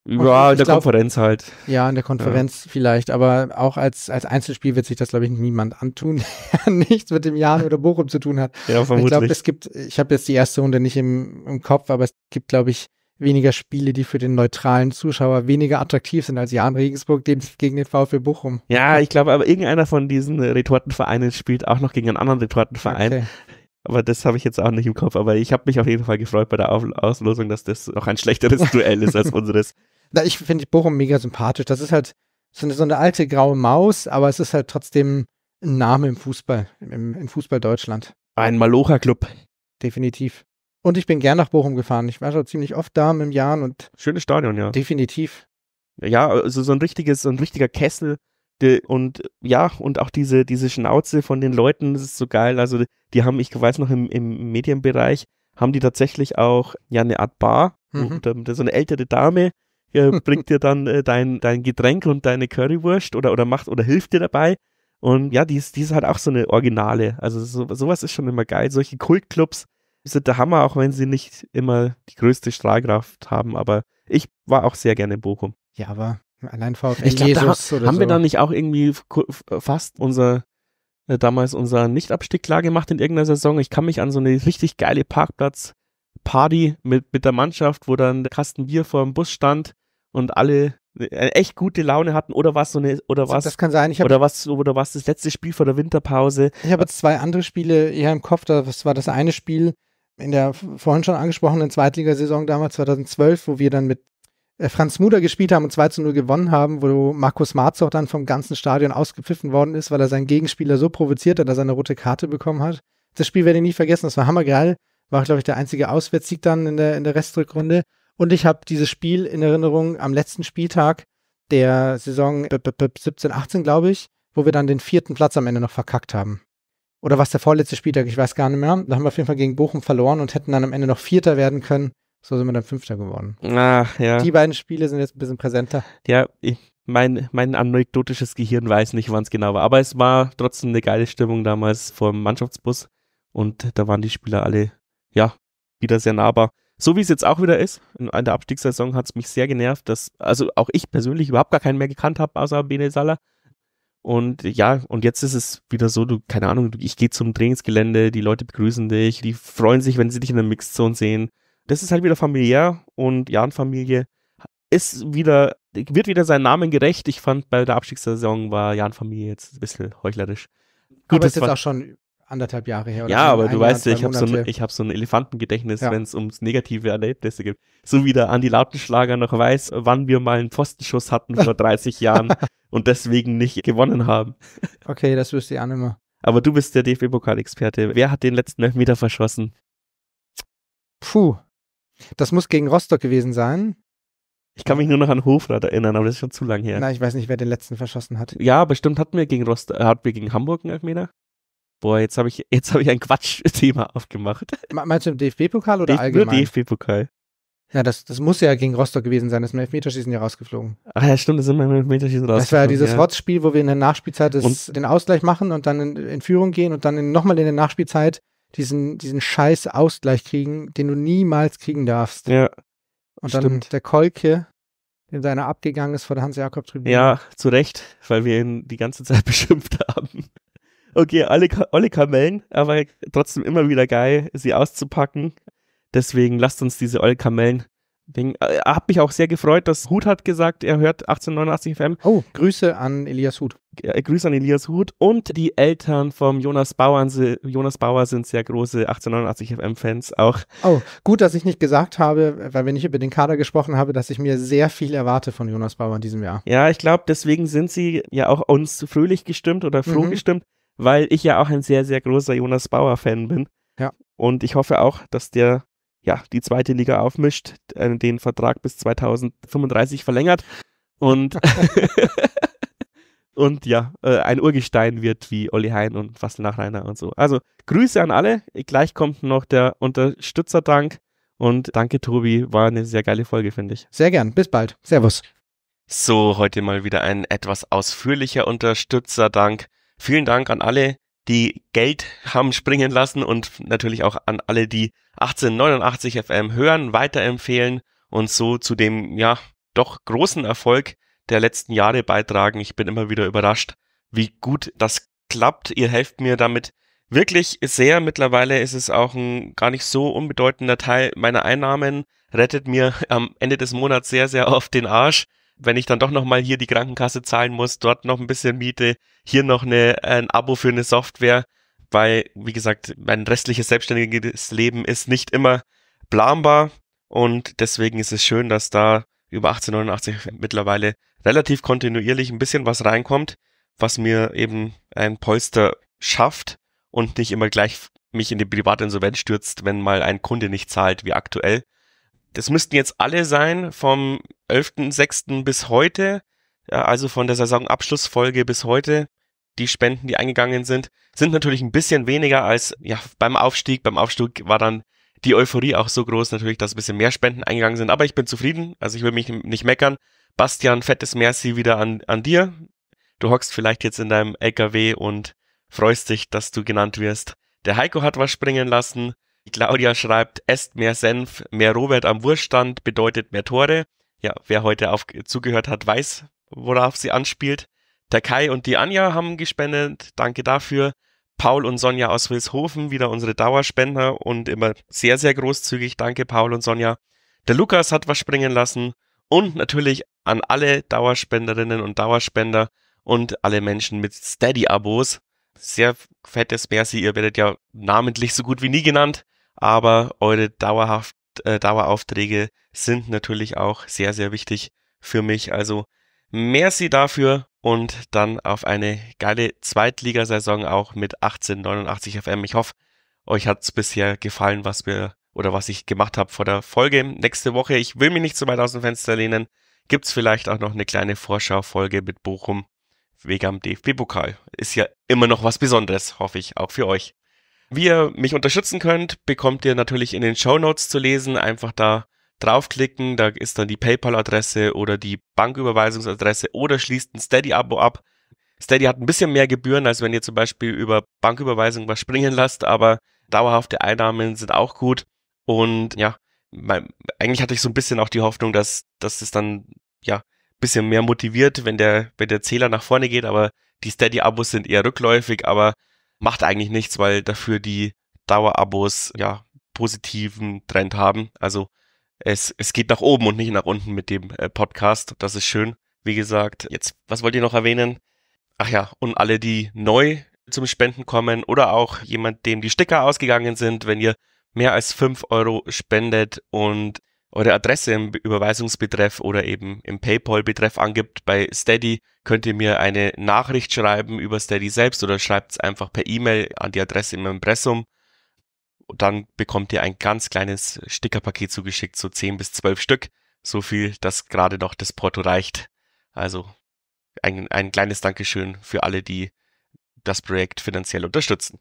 Ja, in der glaub, Konferenz halt. Ja, in der Konferenz ja. vielleicht, aber auch als, als Einzelspiel wird sich das, glaube ich, niemand antun, [laughs] der nichts mit dem Jahren oder Bochum zu tun hat. Ja, vermutlich. Ich glaube, es gibt, ich habe jetzt die erste Runde nicht im, im Kopf, aber es gibt, glaube ich, weniger Spiele, die für den neutralen Zuschauer weniger attraktiv sind als Jan Regensburg gegen den VfB Bochum. Ja, ich glaube, aber irgendeiner von diesen Retortenvereinen spielt auch noch gegen einen anderen Retortenverein. Okay. Aber das habe ich jetzt auch nicht im Kopf. Aber ich habe mich auf jeden Fall gefreut bei der Auslosung, dass das noch ein schlechteres [laughs] Duell ist als unseres. Na, ich finde Bochum mega sympathisch. Das ist halt so eine, so eine, alte graue Maus, aber es ist halt trotzdem ein Name im Fußball, im, im Fußball Deutschland. Ein Malocha-Club. Definitiv. Und ich bin gern nach Bochum gefahren. Ich war schon ziemlich oft da im Jahren und. Schönes Stadion, ja. Definitiv. Ja, also so ein richtiges, so ein richtiger Kessel und ja, und auch diese, diese Schnauze von den Leuten, das ist so geil. Also, die haben, ich weiß noch, im, im Medienbereich haben die tatsächlich auch ja eine Art Bar. Mhm. Wo, so eine ältere Dame äh, [laughs] bringt dir dann äh, dein, dein Getränk und deine Currywurst oder, oder macht oder hilft dir dabei. Und ja, die ist, die ist halt auch so eine Originale. Also so, sowas ist schon immer geil. Solche Kultclubs sind der Hammer, auch wenn sie nicht immer die größte Strahlkraft haben. Aber ich war auch sehr gerne in Bochum. Ja, aber Allein VfL ich glaub, Jesus da, oder Haben so. wir da nicht auch irgendwie fast unser äh, damals unser Nichtabstieg klar gemacht in irgendeiner Saison? Ich kann mich an so eine richtig geile Parkplatz-Party mit, mit der Mannschaft, wo dann der Kasten Bier vor dem Bus stand und alle eine äh, echt gute Laune hatten oder was so eine oder was das kann sein ich hab, oder was oder was das letzte Spiel vor der Winterpause ich habe jetzt zwei andere Spiele eher im Kopf das war das eine Spiel in der vorhin schon angesprochenen Zweitligasaison damals 2012 wo wir dann mit äh, Franz Muder gespielt haben und 2 zu 0 gewonnen haben, wo Markus Marz auch dann vom ganzen Stadion ausgepfiffen worden ist, weil er seinen Gegenspieler so provoziert hat, dass er eine rote Karte bekommen hat. Das Spiel werde ich nie vergessen, das war hammergeil. War, glaube ich, der einzige Auswärtssieg dann in der, in der Restrückrunde. Und ich habe dieses Spiel in Erinnerung am letzten Spieltag der Saison 17, 18, glaube ich, wo wir dann den vierten Platz am Ende noch verkackt haben. Oder was der vorletzte Spieltag, ich weiß gar nicht mehr. Da haben wir auf jeden Fall gegen Bochum verloren und hätten dann am Ende noch Vierter werden können so sind wir dann Fünfter geworden. Ach, ja. Die beiden Spiele sind jetzt ein bisschen präsenter. Ja, ich, mein, mein anekdotisches Gehirn weiß nicht, wann es genau war. Aber es war trotzdem eine geile Stimmung damals vor dem Mannschaftsbus. Und da waren die Spieler alle, ja, wieder sehr nahbar. So wie es jetzt auch wieder ist, in der Abstiegssaison hat es mich sehr genervt, dass, also auch ich persönlich überhaupt gar keinen mehr gekannt habe, außer Bene Salah. Und ja, und jetzt ist es wieder so, du, keine Ahnung, ich gehe zum Trainingsgelände, die Leute begrüßen dich, die freuen sich, wenn sie dich in der Mixzone sehen. Das ist halt wieder familiär und Jan-Familie ist wieder, wird wieder seinen Namen gerecht. Ich fand, bei der Abstiegssaison war Jan-Familie jetzt ein bisschen heuchlerisch. Gut, aber das ist jetzt auch schon anderthalb Jahre her. Oder ja, aber du weißt ja, ich habe so, ein, hab so ein Elefantengedächtnis, ja. wenn es ums negative Erlebnisse geht. So wie der Andi Lautenschlager noch weiß, wann wir mal einen Postenschuss hatten vor 30 [laughs] Jahren und deswegen nicht gewonnen haben. Okay, das wüsste ich auch nicht mehr. Aber du bist der dfb pokalexperte Wer hat den letzten Elfmeter verschossen? Puh, das muss gegen Rostock gewesen sein. Ich kann mich nur noch an Hofrat erinnern, aber das ist schon zu lang her. Nein, ich weiß nicht, wer den letzten verschossen hat. Ja, bestimmt hatten wir gegen Rostock, äh, hatten wir gegen Hamburg einen Elfmeter. Boah, jetzt habe ich, hab ich ein Quatschthema [laughs] aufgemacht. Meinst du im DFB-Pokal oder DFB, allgemein? Nur DFB-Pokal. Ja, das, das muss ja gegen Rostock gewesen sein. Das ist im Elfmeterschießen ja rausgeflogen. Ach ja, stimmt, das sind im Elfmeterschießen rausgeflogen. Das war ja dieses ja. Rotzspiel, wo wir in der Nachspielzeit das, den Ausgleich machen und dann in, in Führung gehen und dann nochmal in der Nachspielzeit diesen, diesen scheiß Ausgleich kriegen, den du niemals kriegen darfst. Ja. Und dann stimmt. der Kolke, dem seiner abgegangen ist vor der Hans-Jakob-Tribüne. Ja, zu Recht, weil wir ihn die ganze Zeit [laughs] beschimpft haben. Okay, alle, alle Kamellen, aber trotzdem immer wieder geil, sie auszupacken. Deswegen lasst uns diese alle Kamellen Ding. Äh, hab mich auch sehr gefreut, dass Hut hat gesagt, er hört 1889 FM. Oh, Grüße an Elias Hut. Äh, Grüße an Elias Hut und die Eltern vom Jonas Bauer, Jonas Bauer sind sehr große 1889 FM-Fans auch. Oh, gut, dass ich nicht gesagt habe, weil wir nicht über den Kader gesprochen haben, dass ich mir sehr viel erwarte von Jonas Bauer in diesem Jahr. Ja, ich glaube, deswegen sind sie ja auch uns fröhlich gestimmt oder froh mhm. gestimmt, weil ich ja auch ein sehr, sehr großer Jonas Bauer-Fan bin. Ja. Und ich hoffe auch, dass der ja, die zweite Liga aufmischt, äh, den Vertrag bis 2035 verlängert und, [laughs] [laughs] und ja, äh, ein Urgestein wird wie Olli Hein und Fassel Nachreiner und so. Also Grüße an alle. Gleich kommt noch der Unterstützerdank. Und danke, Tobi. War eine sehr geile Folge, finde ich. Sehr gern. Bis bald. Servus. So, heute mal wieder ein etwas ausführlicher Unterstützerdank. Vielen Dank an alle, die Geld haben springen lassen und natürlich auch an alle, die 1889 FM hören, weiterempfehlen und so zu dem, ja, doch großen Erfolg der letzten Jahre beitragen. Ich bin immer wieder überrascht, wie gut das klappt. Ihr helft mir damit wirklich sehr. Mittlerweile ist es auch ein gar nicht so unbedeutender Teil meiner Einnahmen. Rettet mir am Ende des Monats sehr, sehr oft den Arsch wenn ich dann doch nochmal hier die Krankenkasse zahlen muss, dort noch ein bisschen Miete, hier noch eine, ein Abo für eine Software, weil, wie gesagt, mein restliches selbstständiges Leben ist nicht immer planbar und deswegen ist es schön, dass da über 1889 mittlerweile relativ kontinuierlich ein bisschen was reinkommt, was mir eben ein Polster schafft und nicht immer gleich mich in die Privatinsolvenz stürzt, wenn mal ein Kunde nicht zahlt, wie aktuell. Das müssten jetzt alle sein, vom 11.06. bis heute, ja, also von der Saisonabschlussfolge bis heute. Die Spenden, die eingegangen sind, sind natürlich ein bisschen weniger als ja, beim Aufstieg. Beim Aufstieg war dann die Euphorie auch so groß natürlich, dass ein bisschen mehr Spenden eingegangen sind. Aber ich bin zufrieden, also ich will mich nicht meckern. Bastian, fettes Merci wieder an, an dir. Du hockst vielleicht jetzt in deinem LKW und freust dich, dass du genannt wirst. Der Heiko hat was springen lassen. Claudia schreibt, esst mehr Senf, mehr Robert am Wurststand bedeutet mehr Tore. Ja, wer heute auf, zugehört hat, weiß, worauf sie anspielt. Der Kai und die Anja haben gespendet, danke dafür. Paul und Sonja aus Wilshofen, wieder unsere Dauerspender und immer sehr, sehr großzügig. Danke, Paul und Sonja. Der Lukas hat was springen lassen und natürlich an alle Dauerspenderinnen und Dauerspender und alle Menschen mit Steady-Abos. Sehr fettes Merci, ihr werdet ja namentlich so gut wie nie genannt aber eure dauerhaft, äh, Daueraufträge sind natürlich auch sehr, sehr wichtig für mich. Also merci dafür und dann auf eine geile Zweitligasaison auch mit 1889 FM. Ich hoffe, euch hat es bisher gefallen, was wir oder was ich gemacht habe vor der Folge. Nächste Woche, ich will mich nicht zu weit aus dem Fenster lehnen, gibt es vielleicht auch noch eine kleine Vorschaufolge mit Bochum wegen am DFB-Pokal. Ist ja immer noch was Besonderes, hoffe ich, auch für euch. Wie ihr mich unterstützen könnt, bekommt ihr natürlich in den Show Notes zu lesen. Einfach da draufklicken, da ist dann die PayPal-Adresse oder die Banküberweisungsadresse oder schließt ein Steady-Abo ab. Steady hat ein bisschen mehr Gebühren, als wenn ihr zum Beispiel über Banküberweisung was springen lasst, aber dauerhafte Einnahmen sind auch gut. Und ja, mein, eigentlich hatte ich so ein bisschen auch die Hoffnung, dass, dass es dann ja ein bisschen mehr motiviert, wenn der, wenn der Zähler nach vorne geht, aber die Steady-Abos sind eher rückläufig, aber macht eigentlich nichts, weil dafür die Dauerabos ja positiven Trend haben. Also es, es geht nach oben und nicht nach unten mit dem äh, Podcast. Das ist schön. Wie gesagt, jetzt, was wollt ihr noch erwähnen? Ach ja, und alle, die neu zum Spenden kommen oder auch jemand, dem die Sticker ausgegangen sind, wenn ihr mehr als fünf Euro spendet und eure Adresse im Überweisungsbetreff oder eben im PayPal-Betreff angibt. Bei Steady könnt ihr mir eine Nachricht schreiben über Steady selbst oder schreibt es einfach per E-Mail an die Adresse im Impressum. Und dann bekommt ihr ein ganz kleines Stickerpaket zugeschickt, so 10 bis 12 Stück. So viel, dass gerade noch das Porto reicht. Also ein, ein kleines Dankeschön für alle, die das Projekt finanziell unterstützen.